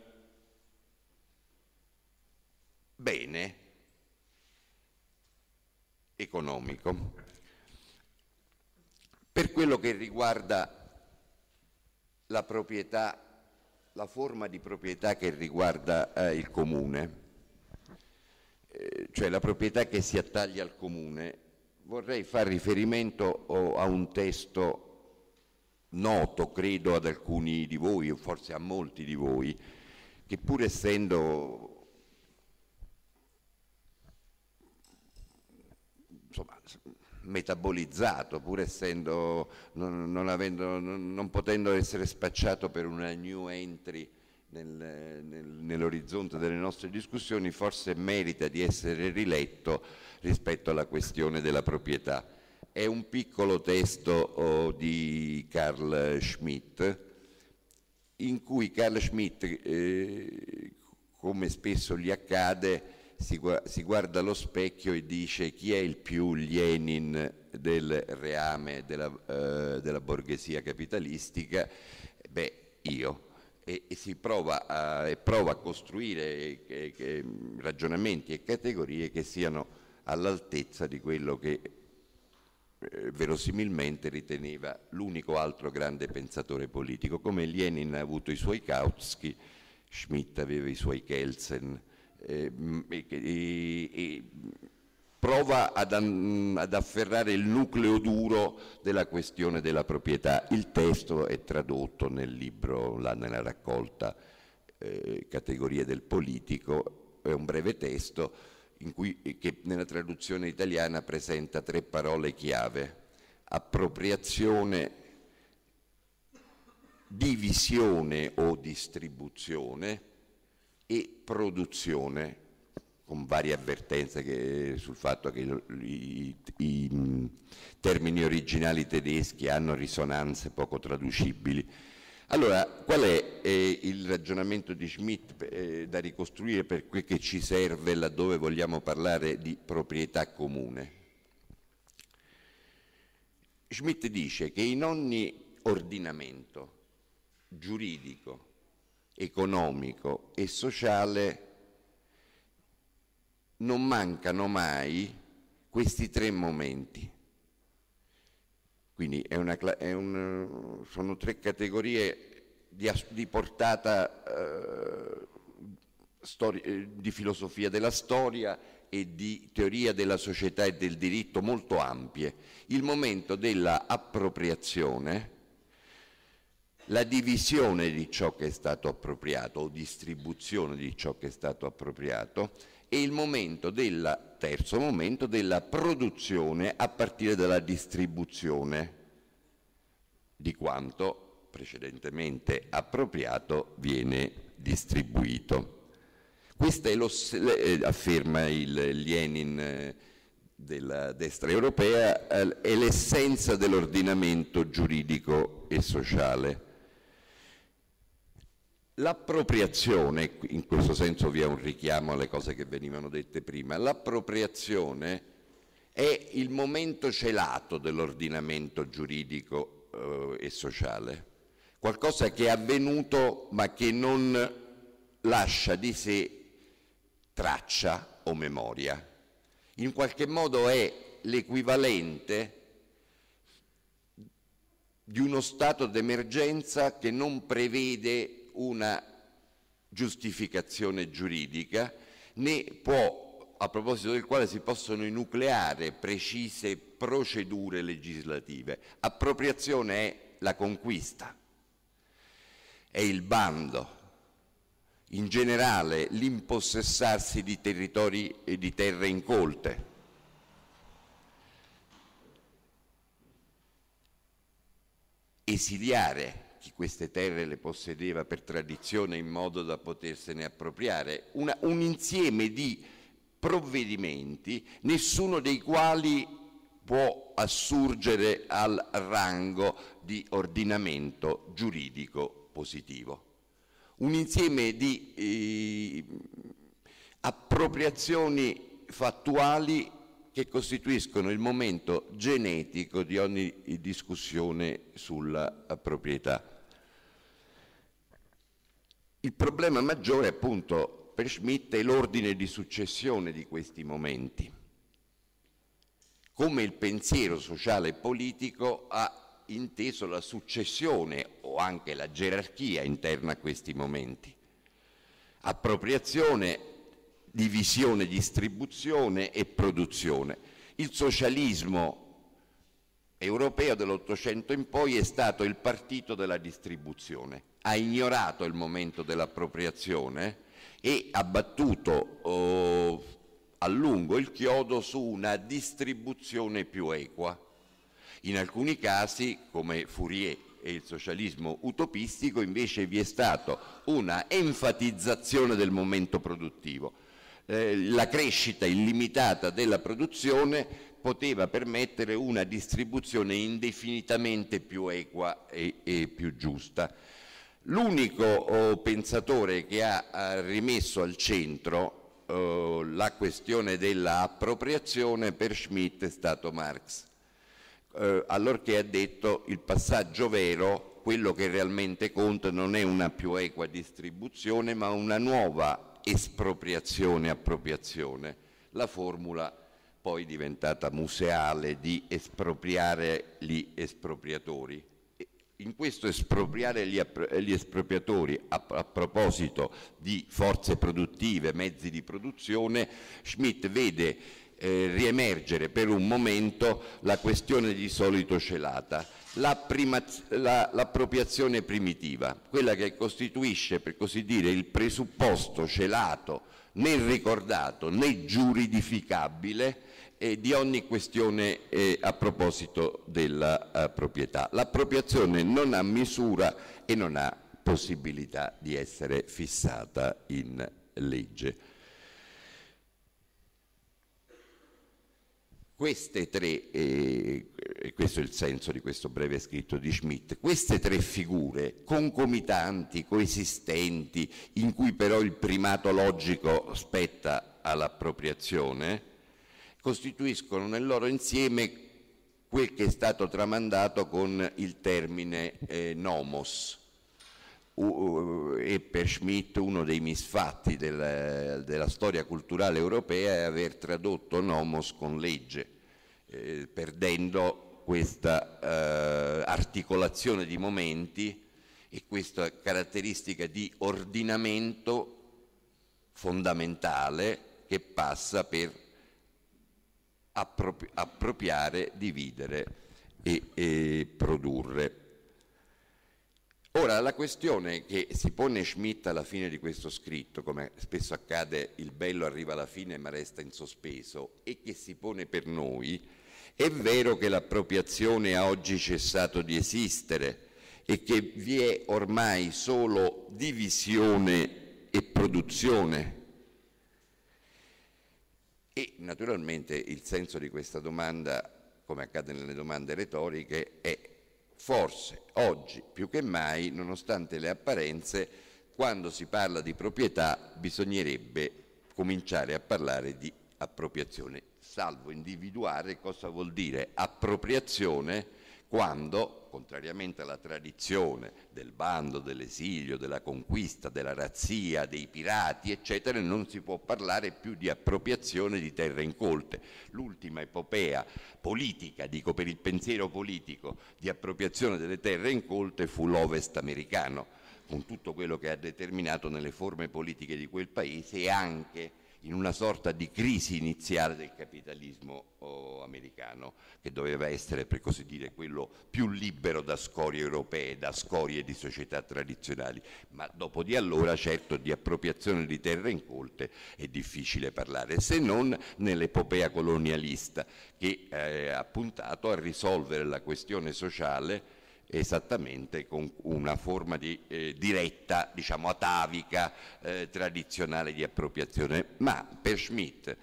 bene economico. Per quello che riguarda la proprietà, la forma di proprietà che riguarda eh, il comune, eh, cioè la proprietà che si attaglia al comune, vorrei fare riferimento a un testo noto, credo, ad alcuni di voi, o forse a molti di voi, che pur essendo insomma, metabolizzato, pur essendo, non, non, avendo, non, non, potendo essere spacciato per una new entry nel, nel, nell'orizzonte delle nostre discussioni forse merita di essere riletto rispetto alla questione della proprietà. È un piccolo testo oh, di Carl Schmitt in cui Carl Schmitt, eh, come spesso gli accade, si, si guarda allo specchio e dice chi è il più Lenin del reame della, eh, della borghesia capitalistica? Beh, io e, e si prova a, e prova a costruire che, che, ragionamenti e categorie che siano all'altezza di quello che eh, verosimilmente riteneva l'unico altro grande pensatore politico, come Lenin ha avuto i suoi Kautsky, Schmidt aveva i suoi Kelsen, eh, e, prova ad, ad, afferrare il nucleo duro della questione della proprietà. Il testo è tradotto nel libro, là nella raccolta eh, Categorie del politico, è un breve testo cui, che nella traduzione italiana presenta tre parole chiave, appropriazione, divisione o distribuzione e produzione con varie avvertenze che, sul fatto che i, i, mm, termini originali tedeschi hanno risonanze poco traducibili. Allora, qual è eh, il ragionamento di Schmidt eh, da ricostruire per quel che ci serve laddove vogliamo parlare di proprietà comune? Schmidt dice che in ogni ordinamento giuridico, economico e sociale non mancano mai questi tre momenti. Quindi una, un, sono tre categorie di, di portata eh, stori, eh, di filosofia della storia e di teoria della società e del diritto molto ampie. Il momento della appropriazione, la divisione di ciò che è stato appropriato o distribuzione di ciò che è stato appropriato, e il momento della, terzo momento della produzione a partire dalla distribuzione di quanto precedentemente appropriato viene distribuito. Questo lo, eh, afferma il Lenin eh, della destra europea, eh, è l'essenza dell'ordinamento giuridico e sociale L'appropriazione, in questo senso vi è un richiamo alle cose che venivano dette prima, l'appropriazione è il momento celato dell'ordinamento giuridico eh, e sociale, qualcosa che è avvenuto ma che non lascia di sé traccia o memoria. In qualche modo è l'equivalente di uno stato d'emergenza che non prevede una giustificazione giuridica né può, a proposito del quale si possono enucleare precise procedure legislative. Appropriazione è la conquista, è il bando, in generale l'impossessarsi di territori e di terre incolte. Esiliare chi queste terre le possedeva per tradizione in modo da potersene appropriare, Una, un insieme di provvedimenti, nessuno dei quali può assurgere al rango di ordinamento giuridico positivo. Un insieme di eh, appropriazioni fattuali che costituiscono il momento genetico di ogni discussione sulla eh, proprietà. Il problema maggiore appunto per Schmitt è l'ordine di successione di questi momenti, come il pensiero sociale e politico ha inteso la successione o anche la gerarchia interna a questi momenti. Appropriazione divisione, distribuzione e produzione. Il socialismo europeo dell'Ottocento in poi è stato il partito della distribuzione, ha ignorato il momento dell'appropriazione e ha battuto oh, a lungo il chiodo su una distribuzione più equa. In alcuni casi, come Fourier e il socialismo utopistico invece vi è stata una enfatizzazione del momento produttivo. Eh, la crescita illimitata della produzione poteva permettere una distribuzione indefinitamente più equa e, e più giusta. L'unico oh, pensatore che ha, ha, rimesso al centro eh, la questione dell'appropriazione per Schmitt è stato Marx, eh, allorché ha detto il passaggio vero quello che realmente conta non è una più equa distribuzione ma una nuova espropriazione, appropriazione, la formula poi diventata museale di espropriare gli espropriatori. In questo espropriare gli espropriatori a, a proposito di forze produttive, mezzi di produzione, Schmidt vede eh, riemergere per un momento la questione di solito celata, l'appropriazione la, primitiva, quella che costituisce per così dire il presupposto celato né ricordato né giuridificabile eh, di ogni questione eh, a proposito della eh, proprietà. L'appropriazione non ha misura e non ha possibilità di essere fissata in legge. Queste tre, eh, e questo è il senso di questo breve scritto di Schmidt, queste tre figure concomitanti, coesistenti, in cui però il primato logico spetta all'appropriazione, costituiscono nel loro insieme quel che è stato tramandato con il termine eh, nomos, e per Schmidt uno dei misfatti del, della storia culturale europea è aver tradotto nomos con legge, eh, perdendo questa eh, articolazione di momenti e questa caratteristica di ordinamento fondamentale che passa per appropri appropriare, dividere e, e produrre. Ora, la questione che si pone Schmidt alla fine di questo scritto, come spesso accade il bello arriva alla fine ma resta in sospeso, e che si pone per noi, è vero che l'appropriazione ha oggi cessato di esistere e che vi è ormai solo divisione e produzione. E naturalmente il senso di questa domanda, come accade nelle domande retoriche, è forse oggi più che mai, nonostante le apparenze, quando si parla di proprietà bisognerebbe cominciare a parlare di appropriazione, salvo individuare cosa vuol dire appropriazione quando contrariamente alla tradizione del bando, dell'esilio, della conquista, della razzia, dei pirati, eccetera, non si può parlare più di appropriazione di terre incolte. L'ultima epopea politica, dico per il pensiero politico, di appropriazione delle terre incolte fu l'Ovest americano, con tutto quello che ha determinato nelle forme politiche di quel paese e anche in una sorta di crisi iniziale del capitalismo oh, americano, che doveva essere per così dire quello più libero da scorie europee, da scorie di società tradizionali, ma dopo di allora certo di appropriazione di terre incolte è difficile parlare, se non nell'epopea colonialista che eh, ha puntato a risolvere la questione sociale esattamente con una forma di eh, diretta, diciamo atavica, eh, tradizionale di appropriazione. Ma per Schmidt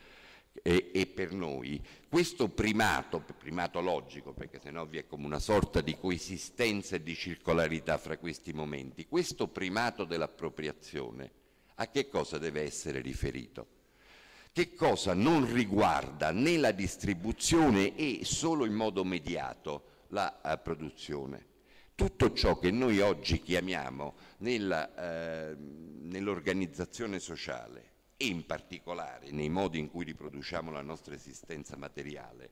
e, e, per noi questo primato, primato logico, perché sennò vi è come una sorta di coesistenza e di circolarità fra questi momenti, questo primato dell'appropriazione a che cosa deve essere riferito? Che cosa non riguarda né la distribuzione e solo in modo mediato la eh, produzione, tutto ciò che noi oggi chiamiamo eh, nell'organizzazione eh, nell sociale e in particolare nei modi in cui riproduciamo la nostra esistenza materiale,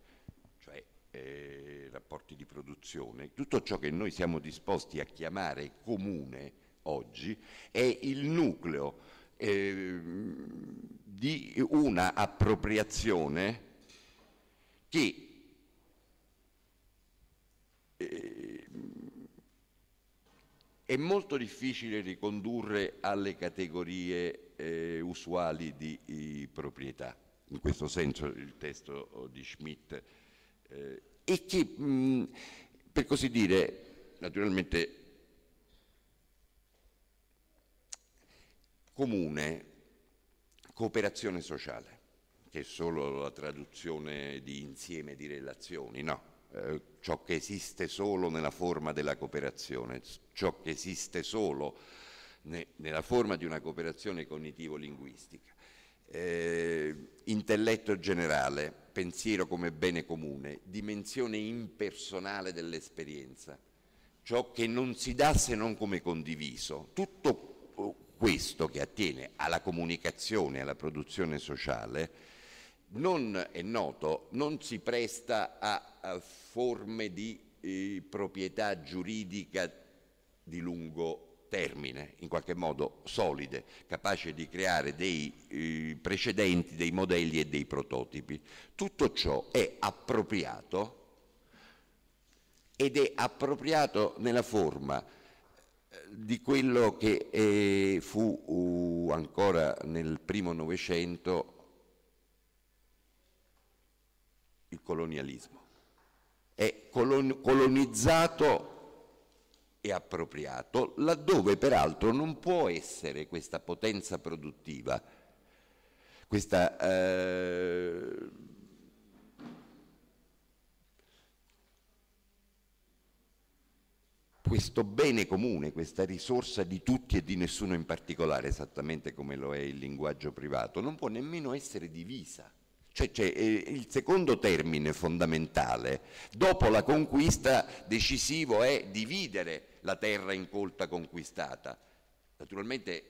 cioè eh, rapporti di produzione, tutto ciò che noi siamo disposti a chiamare comune oggi è il nucleo eh, di una appropriazione che eh, è molto difficile ricondurre alle categorie eh, usuali di, di proprietà, in questo senso il testo di Schmidt, eh, e che mh, mm, per così dire, naturalmente comune, cooperazione sociale, che è solo la traduzione di insieme di relazioni, no, eh, ciò che esiste solo nella forma della cooperazione, ciò che esiste solo ne, nella forma di una cooperazione cognitivo-linguistica. Eh, intelletto generale, pensiero come bene comune, dimensione impersonale dell'esperienza, ciò che non si dà se non come condiviso, tutto uh, questo che attiene alla comunicazione, alla produzione sociale, non è noto, non si presta a, a forme di eh, proprietà giuridica di lungo termine, in qualche modo solide, capace di creare dei eh, precedenti, dei modelli e dei prototipi. Tutto ciò è appropriato ed è appropriato nella forma eh, di quello che eh, fu uh, ancora nel primo Novecento il colonialismo. È colonizzato e appropriato, laddove peraltro non può essere questa potenza produttiva, questa eh, questo bene comune, questa risorsa di tutti e di nessuno in particolare, esattamente come lo è il linguaggio privato, non può nemmeno essere divisa. Cioè, cioè, eh, il secondo termine fondamentale, dopo la conquista, decisivo è dividere la terra incolta conquistata. Naturalmente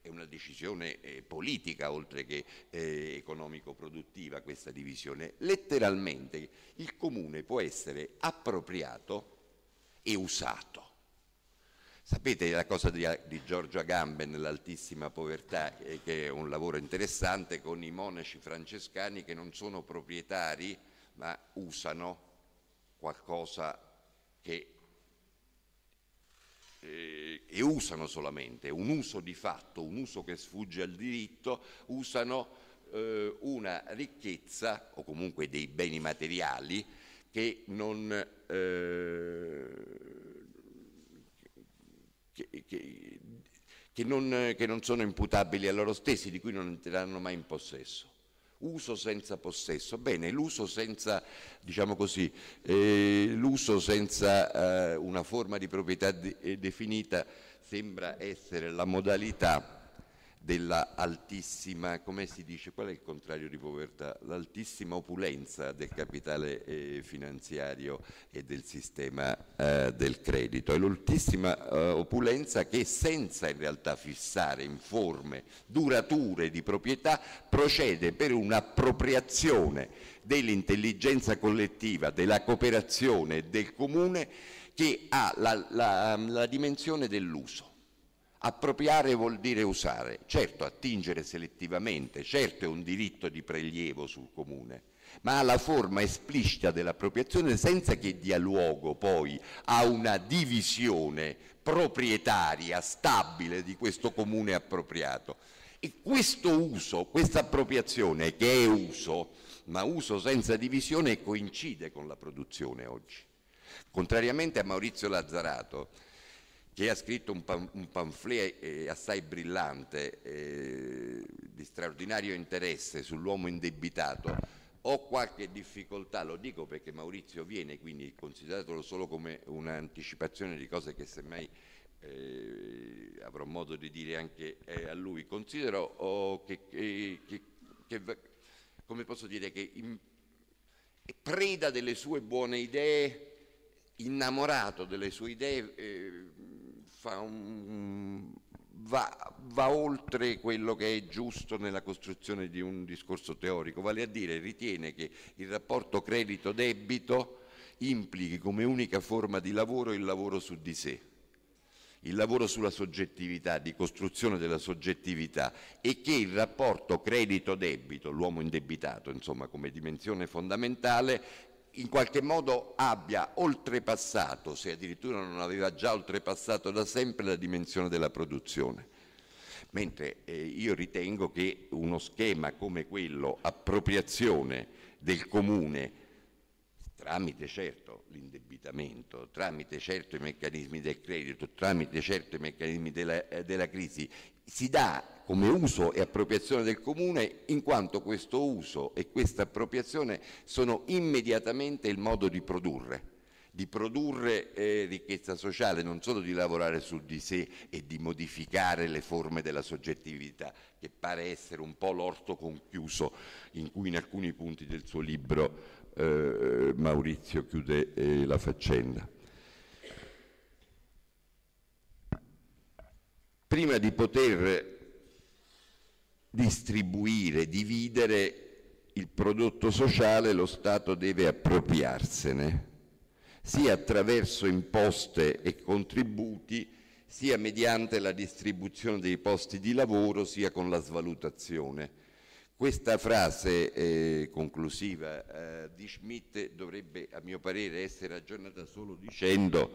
è una decisione eh, politica oltre che eh, economico-produttiva questa divisione. Letteralmente il comune può essere appropriato e usato. Sapete la cosa di, di Giorgio Agamben, nell'altissima povertà, eh, che è un lavoro interessante con i monaci francescani che non sono proprietari ma usano qualcosa che eh, e usano solamente, un uso di fatto, un uso che sfugge al diritto, usano eh, una ricchezza o comunque dei beni materiali che non eh, che, che, che, non, che non sono imputabili a loro stessi, di cui non entreranno mai in possesso uso senza possesso. Bene, l'uso senza, diciamo così, eh, senza eh, una forma di proprietà de eh, definita sembra essere la modalità della altissima, come si dice, qual è il contrario di povertà? L'altissima opulenza del capitale eh, finanziario e del sistema eh, del credito. È l'altissima eh, opulenza che senza in realtà fissare in forme durature di proprietà procede per un'appropriazione dell'intelligenza collettiva, della cooperazione del comune che ha la, la, la dimensione dell'uso Appropriare vuol dire usare, certo attingere selettivamente, certo è un diritto di prelievo sul comune, ma ha la forma esplicita dell'appropriazione senza che dia luogo poi a una divisione proprietaria, stabile di questo comune appropriato. E questo uso, questa appropriazione che è uso, ma uso senza divisione coincide con la produzione oggi. Contrariamente a Maurizio Lazzarato, che ha scritto un, pan, un pamphlet eh, assai brillante, eh, di straordinario interesse sull'uomo indebitato, ho qualche difficoltà, lo dico perché Maurizio viene, quindi consideratelo solo come un'anticipazione di cose che semmai eh, avrò modo di dire anche eh, a lui. Considero oh, che, che, che, come posso dire, che in, preda delle sue buone idee, innamorato delle sue idee, eh, un, va, va, oltre quello che è giusto nella costruzione di un discorso teorico, vale a dire ritiene che il rapporto credito-debito implichi come unica forma di lavoro il lavoro su di sé, il lavoro sulla soggettività, di costruzione della soggettività e che il rapporto credito-debito, l'uomo indebitato insomma come dimensione fondamentale, in qualche modo abbia oltrepassato, se addirittura non aveva già oltrepassato da sempre, la dimensione della produzione. Mentre eh, io ritengo che uno schema come quello, appropriazione del comune, tramite certo l'indebitamento, tramite certo i meccanismi del credito, tramite certo i meccanismi della, eh, della crisi, si dà come uso e appropriazione del comune in quanto questo uso e questa appropriazione sono immediatamente il modo di produrre di produrre eh, ricchezza sociale, non solo di lavorare su di sé e di modificare le forme della soggettività, che pare essere un po' l'orto conchiuso in cui in alcuni punti del suo libro eh, Maurizio chiude eh, la faccenda. prima di poter distribuire, dividere il prodotto sociale, lo Stato deve appropriarsene, sia attraverso imposte e contributi, sia mediante la distribuzione dei posti di lavoro, sia con la svalutazione. Questa frase eh, conclusiva eh, di Schmidt dovrebbe, a mio parere, essere aggiornata solo dicendo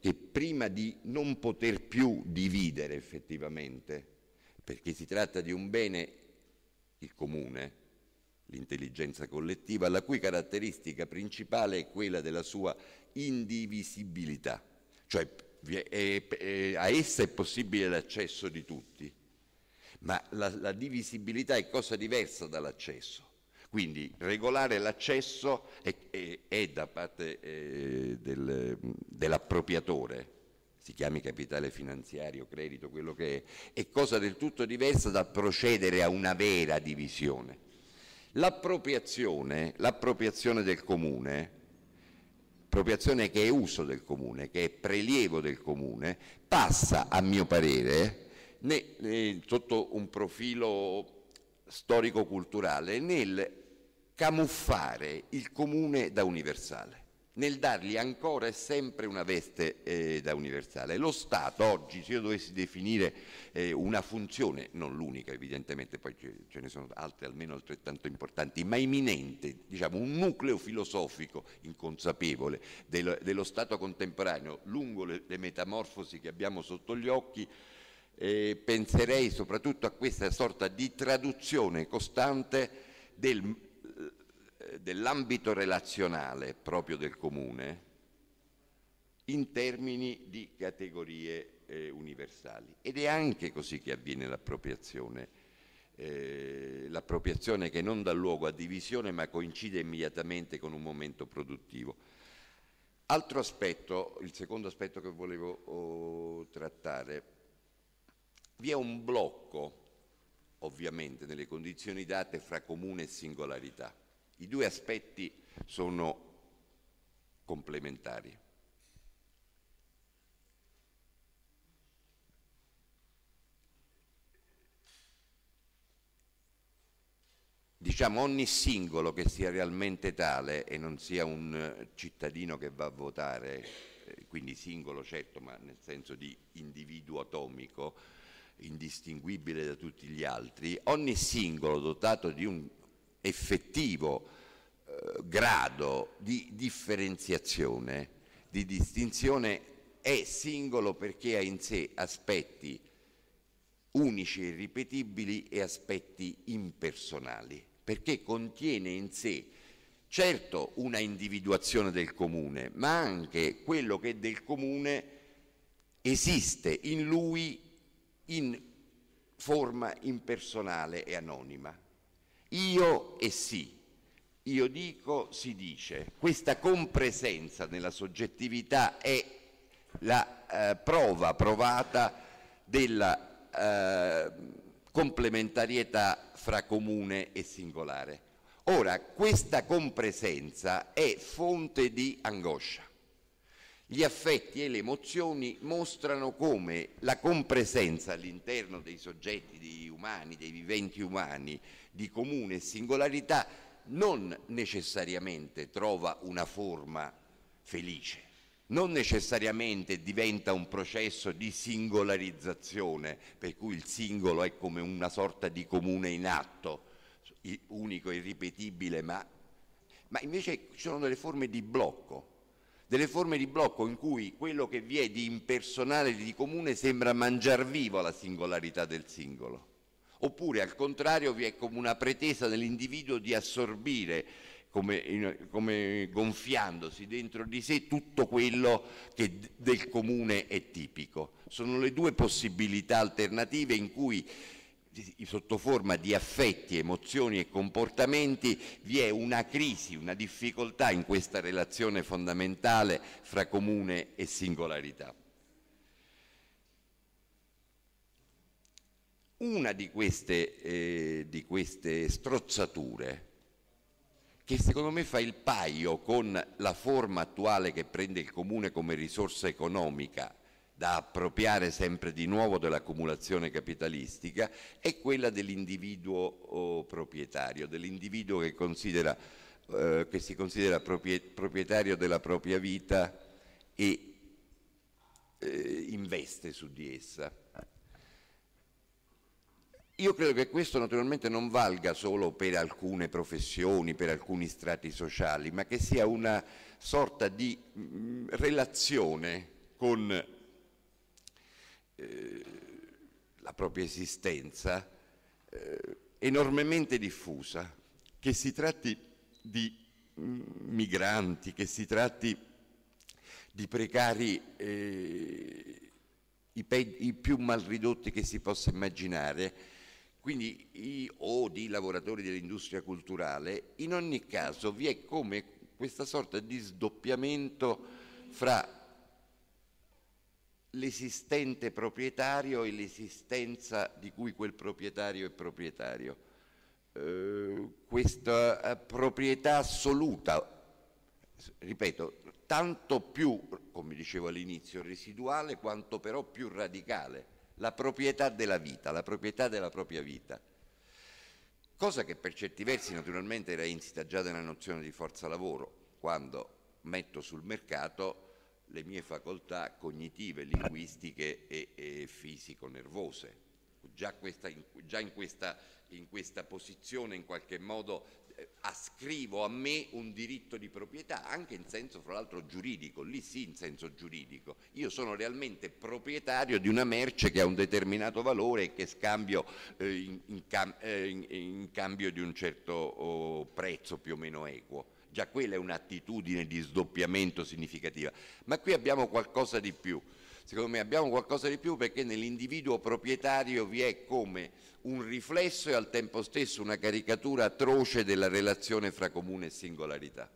che prima di non poter più dividere effettivamente, perché si tratta di un bene, il comune, l'intelligenza collettiva, la cui caratteristica principale è quella della sua indivisibilità, cioè è, è, è, a essa è possibile l'accesso di tutti ma la, la divisibilità è cosa diversa dall'accesso. Quindi regolare l'accesso è, è, è, da parte eh, del, dell'appropriatore, si chiami capitale finanziario, credito, quello che è, è cosa del tutto diversa da procedere a una vera divisione. L'appropriazione, l'appropriazione del comune, appropriazione che è uso del comune, che è prelievo del comune, passa, a mio parere, né, né sotto un profilo storico-culturale, nel camuffare il comune da universale, nel dargli ancora e sempre una veste eh, da universale. Lo Stato oggi, se io dovessi definire eh, una funzione, non l'unica evidentemente, poi ce ne sono altre almeno altrettanto importanti, ma imminente, diciamo un nucleo filosofico inconsapevole dello, dello Stato contemporaneo lungo le, le metamorfosi che abbiamo sotto gli occhi, eh, penserei soprattutto a questa sorta di traduzione costante del, dell'ambito relazionale proprio del comune in termini di categorie eh, universali ed è anche così che avviene l'appropriazione eh, l'appropriazione che non dà luogo a divisione ma coincide immediatamente con un momento produttivo altro aspetto il secondo aspetto che volevo oh, trattare vi è un blocco, ovviamente, nelle condizioni date fra comune e singolarità. I due aspetti sono complementari. diciamo ogni singolo che sia realmente tale e non sia un eh, cittadino che va a votare, eh, quindi singolo certo, ma nel senso di individuo atomico, indistinguibile da tutti gli altri, ogni singolo dotato di un effettivo eh, grado di differenziazione, di distinzione, è singolo perché ha in sé aspetti unici e irripetibili e aspetti impersonali, perché contiene in sé certo una individuazione del comune, ma anche quello che del comune esiste in lui in forma impersonale e anonima. Io e sì, io dico, si dice. Questa compresenza nella soggettività è la eh, prova provata della eh, complementarietà fra comune e singolare. Ora, questa compresenza è fonte di angoscia gli affetti e le emozioni mostrano come la compresenza all'interno dei soggetti umani, dei viventi umani, di comune singolarità, non necessariamente trova una forma felice, non necessariamente diventa un processo di singolarizzazione, per cui il singolo è come una sorta di comune in atto, unico, irripetibile, ma, ma invece ci sono delle forme di blocco delle forme di blocco in cui quello che vi è di impersonale e di comune sembra mangiar vivo la singolarità del singolo. Oppure al contrario vi è come una pretesa dell'individuo di assorbire, come, come, gonfiandosi dentro di sé, tutto quello che del comune è tipico. Sono le due possibilità alternative in cui sotto forma di affetti, emozioni e comportamenti vi è una crisi, una difficoltà in questa relazione fondamentale fra comune e singolarità. Una di queste, eh, di queste strozzature, che secondo me fa il paio con la forma attuale che prende il comune come risorsa economica da appropriare sempre di nuovo dell'accumulazione capitalistica è quella dell'individuo oh, proprietario, dell'individuo che, eh, che, si considera proprietario della propria vita e eh, investe su di essa. Io credo che questo naturalmente non valga solo per alcune professioni, per alcuni strati sociali, ma che sia una sorta di mh, mm, relazione con eh, la propria esistenza eh, enormemente diffusa, che si tratti di migranti, che si tratti di precari eh, i, i, più malridotti che si possa immaginare, quindi i, o di lavoratori dell'industria culturale, in ogni caso vi è come questa sorta di sdoppiamento fra l'esistente proprietario e l'esistenza di cui quel proprietario è proprietario. Eh, questa eh, proprietà assoluta, ripeto, tanto più, come dicevo all'inizio, residuale quanto però più radicale, la proprietà della vita, la proprietà della propria vita. Cosa che per certi versi naturalmente era insita già nella nozione di forza lavoro, quando metto sul mercato le mie facoltà cognitive, linguistiche e, e fisico-nervose. Già, già in, questa, in, questa, posizione in qualche modo eh, ascrivo a me un diritto di proprietà, anche in senso fra l'altro giuridico, lì sì in senso giuridico. Io sono realmente proprietario di una merce che ha un determinato valore e che scambio eh, in, in, cam eh, in, cambio di un certo oh, prezzo più o meno equo già quella è un'attitudine di sdoppiamento significativa, ma qui abbiamo qualcosa di più. Secondo me abbiamo qualcosa di più perché nell'individuo proprietario vi è come un riflesso e al tempo stesso una caricatura atroce della relazione fra comune e singolarità.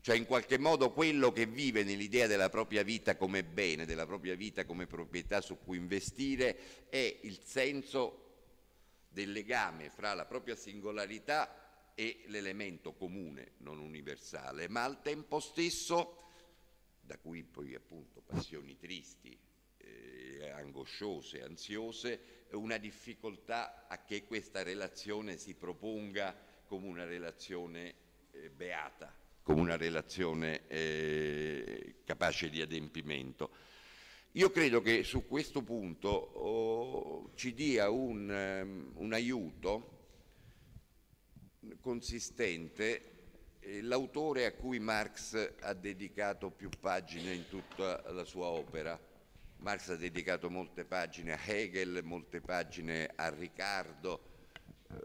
Cioè in qualche modo quello che vive nell'idea della propria vita come bene, della propria vita come proprietà su cui investire, è il senso del legame fra la propria singolarità è l'elemento comune, non universale, ma al tempo stesso, da cui poi appunto passioni tristi, eh, angosciose, ansiose, una difficoltà a che questa relazione si proponga come una relazione eh, beata, come una relazione eh, capace di adempimento. Io credo che su questo punto oh, ci dia un, um, un aiuto consistente eh, l'autore a cui Marx ha dedicato più pagine in tutta la sua opera. Marx ha dedicato molte pagine a Hegel, molte pagine a Riccardo, eh,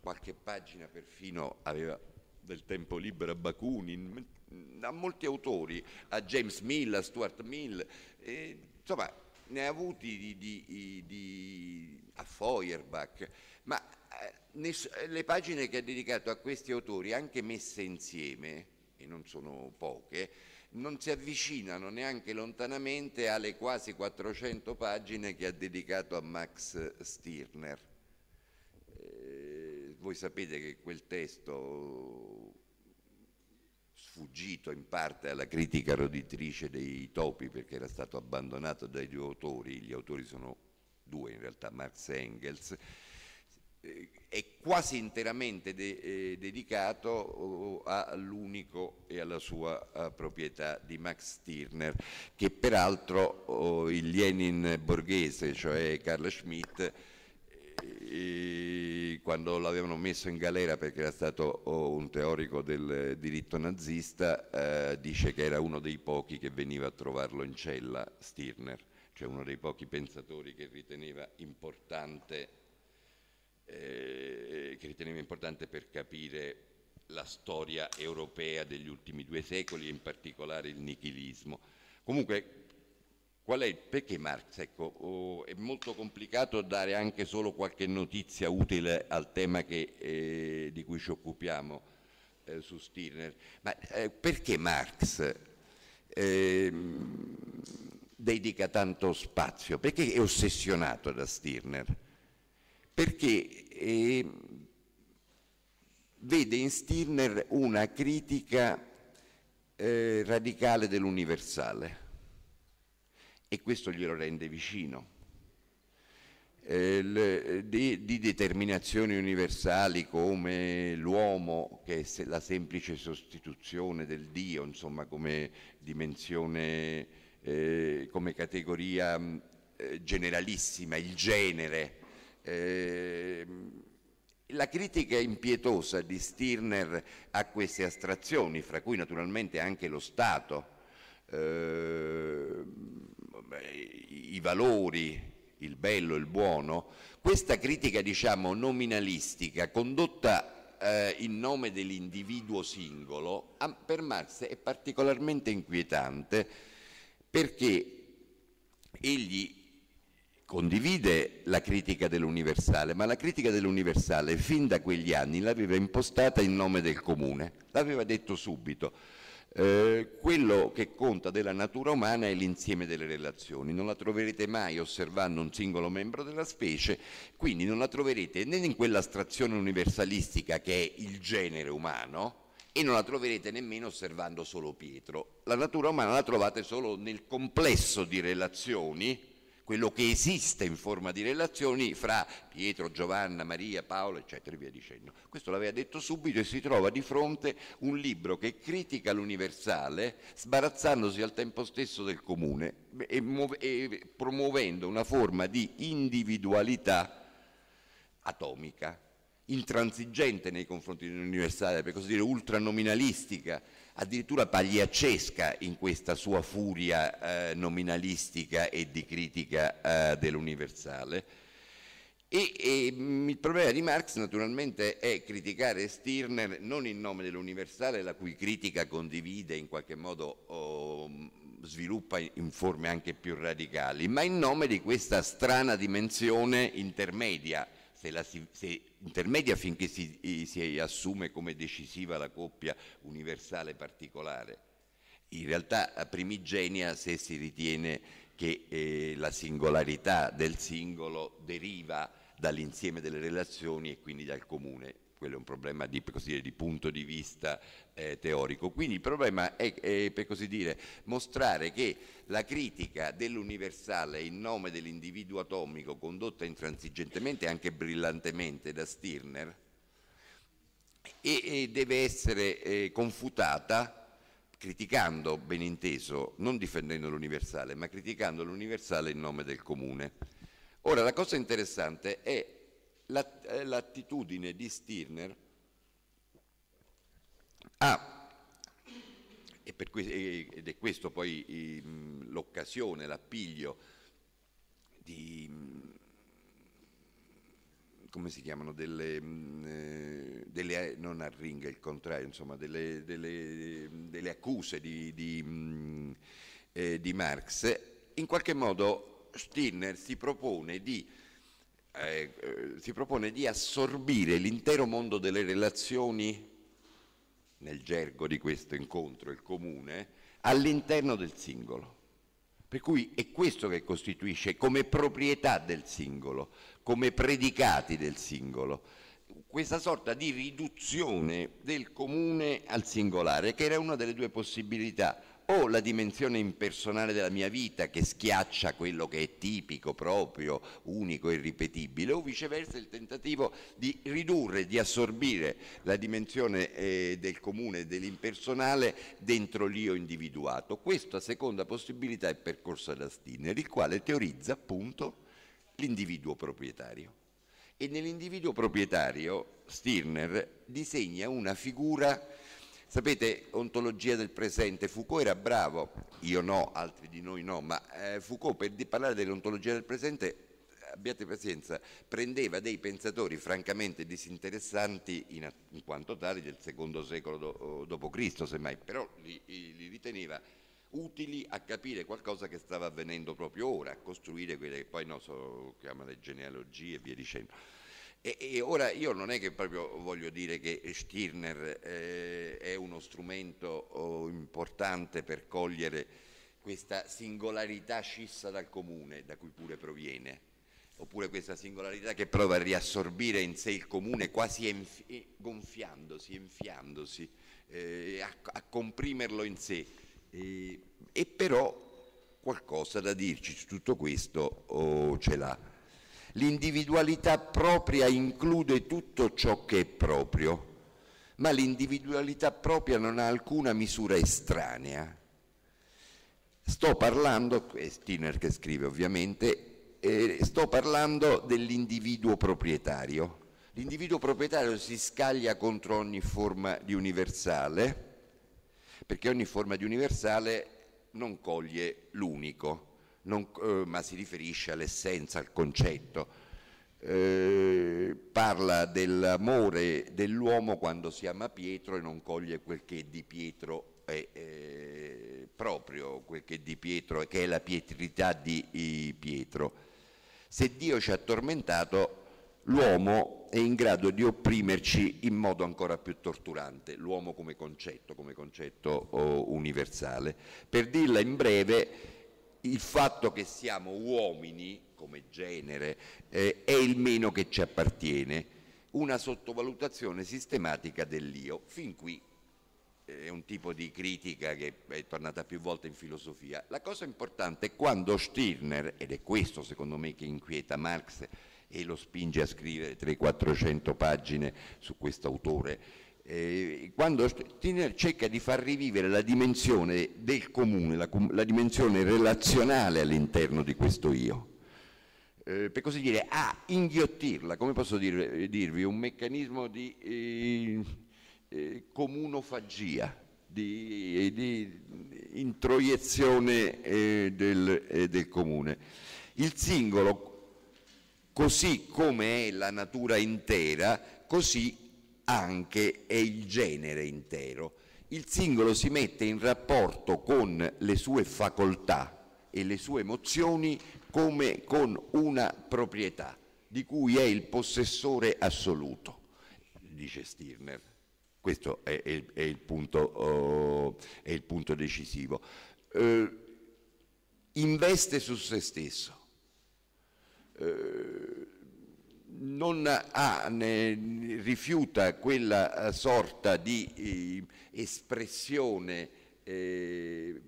qualche pagina perfino aveva del tempo libero a Bakunin, a molti autori, a James Mill, a Stuart Mill, e, insomma ne ha avuti di, di, di, a Feuerbach, ma eh, eh, le pagine che ha dedicato a questi autori, anche messe insieme, e non sono poche, non si avvicinano neanche lontanamente alle quasi 400 pagine che ha dedicato a Max Stirner. Eh, voi sapete che quel testo, sfuggito in parte alla critica roditrice dei topi perché era stato abbandonato dai due autori, gli autori sono due in realtà, Marx e Engels, eh, è quasi interamente de, eh, dedicato eh, all'unico e alla sua eh, proprietà di Max Stirner, che peraltro oh, il Lenin borghese, cioè Carl Schmitt, eh, quando l'avevano messo in galera perché era stato oh, un teorico del diritto nazista, eh, dice che era uno dei pochi che veniva a trovarlo in cella, Stirner, cioè uno dei pochi pensatori che riteneva importante eh, che ritenevo importante per capire la storia europea degli ultimi due secoli e in particolare il nichilismo. Comunque, qual è il perché Marx? Ecco, oh, è molto complicato dare anche solo qualche notizia utile al tema che, eh, di cui ci occupiamo eh, su Stirner, ma eh, perché Marx ehm, dedica tanto spazio? Perché è ossessionato da Stirner? perché eh, vede in Stirner una critica eh, radicale dell'universale e questo glielo rende vicino. Eh, le, di, di, determinazioni universali come l'uomo che è la semplice sostituzione del Dio, insomma come dimensione, eh, come categoria eh, generalissima, il genere, Ehm, la critica impietosa di Stirner a queste astrazioni, fra cui naturalmente anche lo Stato, eh, i valori, il bello, il buono, questa critica diciamo nominalistica condotta eh, in nome dell'individuo singolo per Marx è particolarmente inquietante perché egli condivide la critica dell'universale, ma la critica dell'universale fin da quegli anni l'aveva impostata in nome del comune, l'aveva detto subito. Eh, quello che conta della natura umana è l'insieme delle relazioni, non la troverete mai osservando un singolo membro della specie, quindi non la troverete né in quell'astrazione universalistica che è il genere umano, e non la troverete nemmeno osservando solo Pietro. La natura umana la trovate solo nel complesso di relazioni quello che esiste in forma di relazioni fra Pietro, Giovanna, Maria, Paolo, eccetera, via dicendo. Questo l'aveva detto subito e si trova di fronte un libro che critica l'universale, sbarazzandosi al tempo stesso del comune e, e promuovendo una forma di individualità atomica intransigente nei confronti dell'universale, per così dire ultranominalistica, addirittura pagliaccesca in questa sua furia eh, nominalistica e di critica eh, dell'universale. E, e, mm, il problema di Marx naturalmente è criticare Stirner non in nome dell'universale, la cui critica condivide in qualche modo oh, sviluppa in forme anche più radicali, ma in nome di questa strana dimensione intermedia se, la si, se intermedia finché si, si assume come decisiva la coppia universale particolare. In realtà primigenia se si ritiene che eh, la singolarità del singolo deriva dall'insieme delle relazioni e quindi dal comune quello è un problema di, dire, di punto di vista eh, teorico. Quindi il problema è, è, per così dire, mostrare che la critica dell'universale in nome dell'individuo atomico condotta intransigentemente e anche brillantemente da Stirner e, e deve essere eh, confutata criticando, ben inteso, non difendendo l'universale, ma criticando l'universale in nome del comune. Ora, la cosa interessante è eh, l'attitudine di Stirner a ed è questo poi l'occasione, l'appiglio di come si chiamano delle, eh, delle eh, non arringhe il contrario, insomma, delle, delle, delle accuse di, di, eh, di Marx, in qualche modo Stirner si propone di eh, eh, si propone di assorbire l'intero mondo delle relazioni, nel gergo di questo incontro, il comune, all'interno del singolo. Per cui è questo che costituisce come proprietà del singolo, come predicati del singolo, questa sorta di riduzione del comune al singolare, che era una delle due possibilità o la dimensione impersonale della mia vita che schiaccia quello che è tipico, proprio, unico e ripetibile, o viceversa il tentativo di ridurre, di assorbire la dimensione eh, del comune, dell'impersonale dentro l'io individuato. Questa seconda possibilità è percorsa da Stinner, il quale teorizza appunto l'individuo proprietario. E nell'individuo proprietario Stirner disegna una figura Sapete, ontologia del presente, Foucault era bravo, io no, altri di noi no, ma eh, Foucault per parlare dell'ontologia del presente eh, abbiate pazienza, prendeva dei pensatori francamente disinteressanti in, in quanto tali del secondo secolo do, d.C., semmai, però li, li, riteneva utili a capire qualcosa che stava avvenendo proprio ora, a costruire quelle che poi no, so, chiama le genealogie e via dicendo. E, e, ora io non è che proprio voglio dire che Stirner eh, è uno strumento oh, importante per cogliere questa singolarità scissa dal comune da cui pure proviene, oppure questa singolarità che prova a riassorbire in sé il comune quasi enfi eh, gonfiandosi, enfiandosi, eh, a, a, comprimerlo in sé. Eh, e però qualcosa da dirci su tutto questo oh, ce l'ha. L'individualità propria include tutto ciò che è proprio, ma l'individualità propria non ha alcuna misura estranea. Sto parlando, è Stiner che scrive ovviamente, eh, sto parlando dell'individuo proprietario. L'individuo proprietario si scaglia contro ogni forma di universale, perché ogni forma di universale non coglie l'unico non, eh, ma si riferisce all'essenza, al concetto. Eh, parla dell'amore dell'uomo quando si ama Pietro e non coglie quel che di Pietro è eh, proprio, quel che di Pietro che è la pietrità di Pietro. Se Dio ci ha tormentato, l'uomo è in grado di opprimerci in modo ancora più torturante, l'uomo come concetto, come concetto oh, universale. Per dirla in breve, il fatto che siamo uomini come genere eh, è il meno che ci appartiene, una sottovalutazione sistematica dell'io. Fin qui eh, è un tipo di critica che è tornata più volte in filosofia. La cosa importante è quando Stirner, ed è questo secondo me che inquieta Marx e lo spinge a scrivere 300-400 pagine su questo autore, eh, quando Tiner cerca di far rivivere la dimensione del comune, la, la dimensione relazionale all'interno di questo io. Eh, per così dire, a inghiottirla, come posso dire, dirvi, un meccanismo di eh, eh, comunofagia, di, di introiezione eh, del, eh, del, comune. Il singolo, così come è la natura intera, così anche e il genere intero. Il singolo si mette in rapporto con le sue facoltà e le sue emozioni come con una proprietà di cui è il possessore assoluto, dice Stirner. Questo è, è, è, il, punto, oh, è il, punto, decisivo. Eh, investe su se stesso. Eh, ha, ne, rifiuta quella eh, sorta di eh, espressione eh,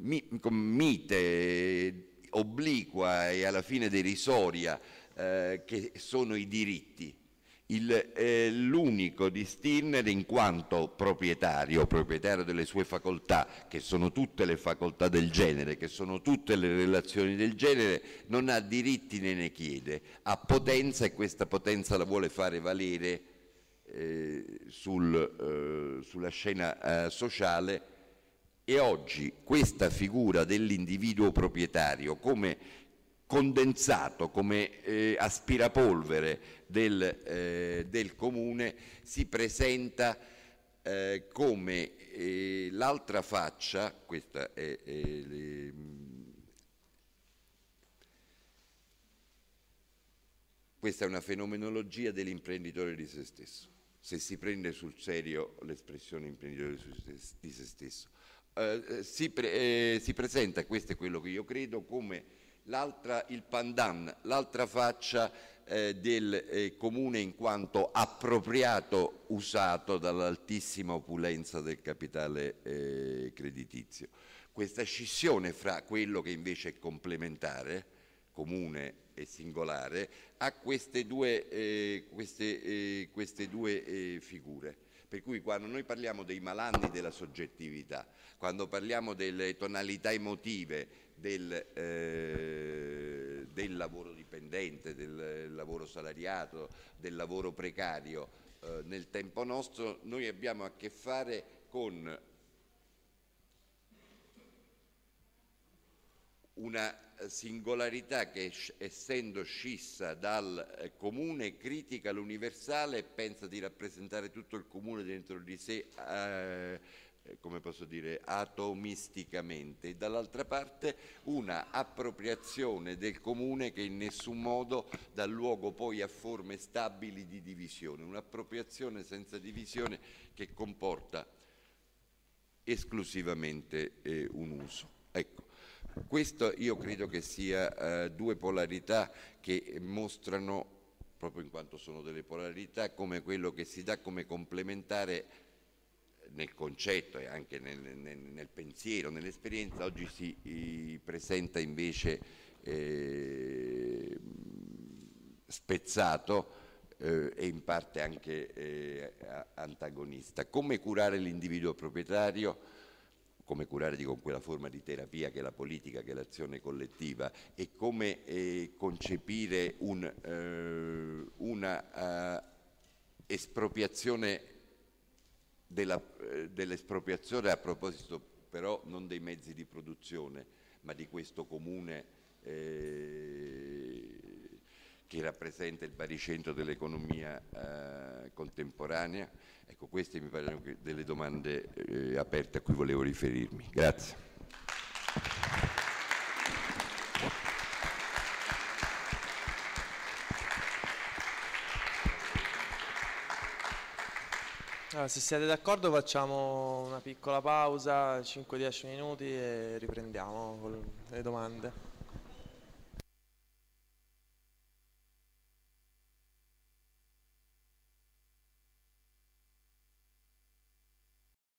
mi, mite, obliqua e alla fine derisoria eh, che sono i diritti l'unico eh, di Stirner in quanto proprietario, proprietario delle sue facoltà, che sono tutte le facoltà del genere, che sono tutte le relazioni del genere, non ha diritti né ne chiede, ha potenza e questa potenza la vuole fare valere eh, sul, eh, sulla scena eh, sociale e oggi questa figura dell'individuo proprietario come condensato come eh, aspirapolvere del, eh, del, comune si presenta eh, come eh, l'altra faccia, questa è, le, questa è una fenomenologia dell'imprenditore di se stesso, se si prende sul serio l'espressione imprenditore di se stesso. Eh, eh, si, pre, si presenta, questo è quello che io credo, come l'altra il Pandan, l'altra faccia eh, del eh, comune in quanto appropriato, usato dall'altissima opulenza del capitale eh, creditizio. Questa scissione fra quello che invece è complementare, comune e singolare, ha queste due, eh, queste, eh, queste due eh, figure. Per cui quando noi parliamo dei malanni della soggettività, quando parliamo delle tonalità emotive del, eh, del lavoro dipendente, del lavoro salariato, del lavoro precario, eh, nel tempo nostro noi abbiamo a che fare con una singolarità che essendo scissa dal eh, comune critica l'universale e pensa di rappresentare tutto il comune dentro di sé eh, come posso dire, atomisticamente, e dall'altra parte una appropriazione del comune che in nessun modo dà luogo poi a forme stabili di divisione, un'appropriazione senza divisione che comporta esclusivamente eh, un uso. Ecco. Questo io credo che sia eh, due polarità che mostrano, proprio in quanto sono delle polarità, come quello che si dà come complementare nel concetto e anche nel, nel, nel pensiero, nell'esperienza, oggi si eh, presenta invece ehm, eh, spezzato e in parte anche eh, antagonista. Come curare l'individuo proprietario? come curare con quella forma di terapia che è la politica, che è l'azione collettiva e come eh, concepire un, eh, una eh, espropriazione della, eh, dell'espropriazione a proposito però non dei mezzi di produzione ma di questo comune eh, che rappresenta il baricentro dell'economia eh, contemporanea? Ecco, queste mi paiono delle domande eh, aperte a cui volevo riferirmi. Grazie. Allora, se siete d'accordo facciamo una piccola pausa, 5-10 minuti e riprendiamo con le domande.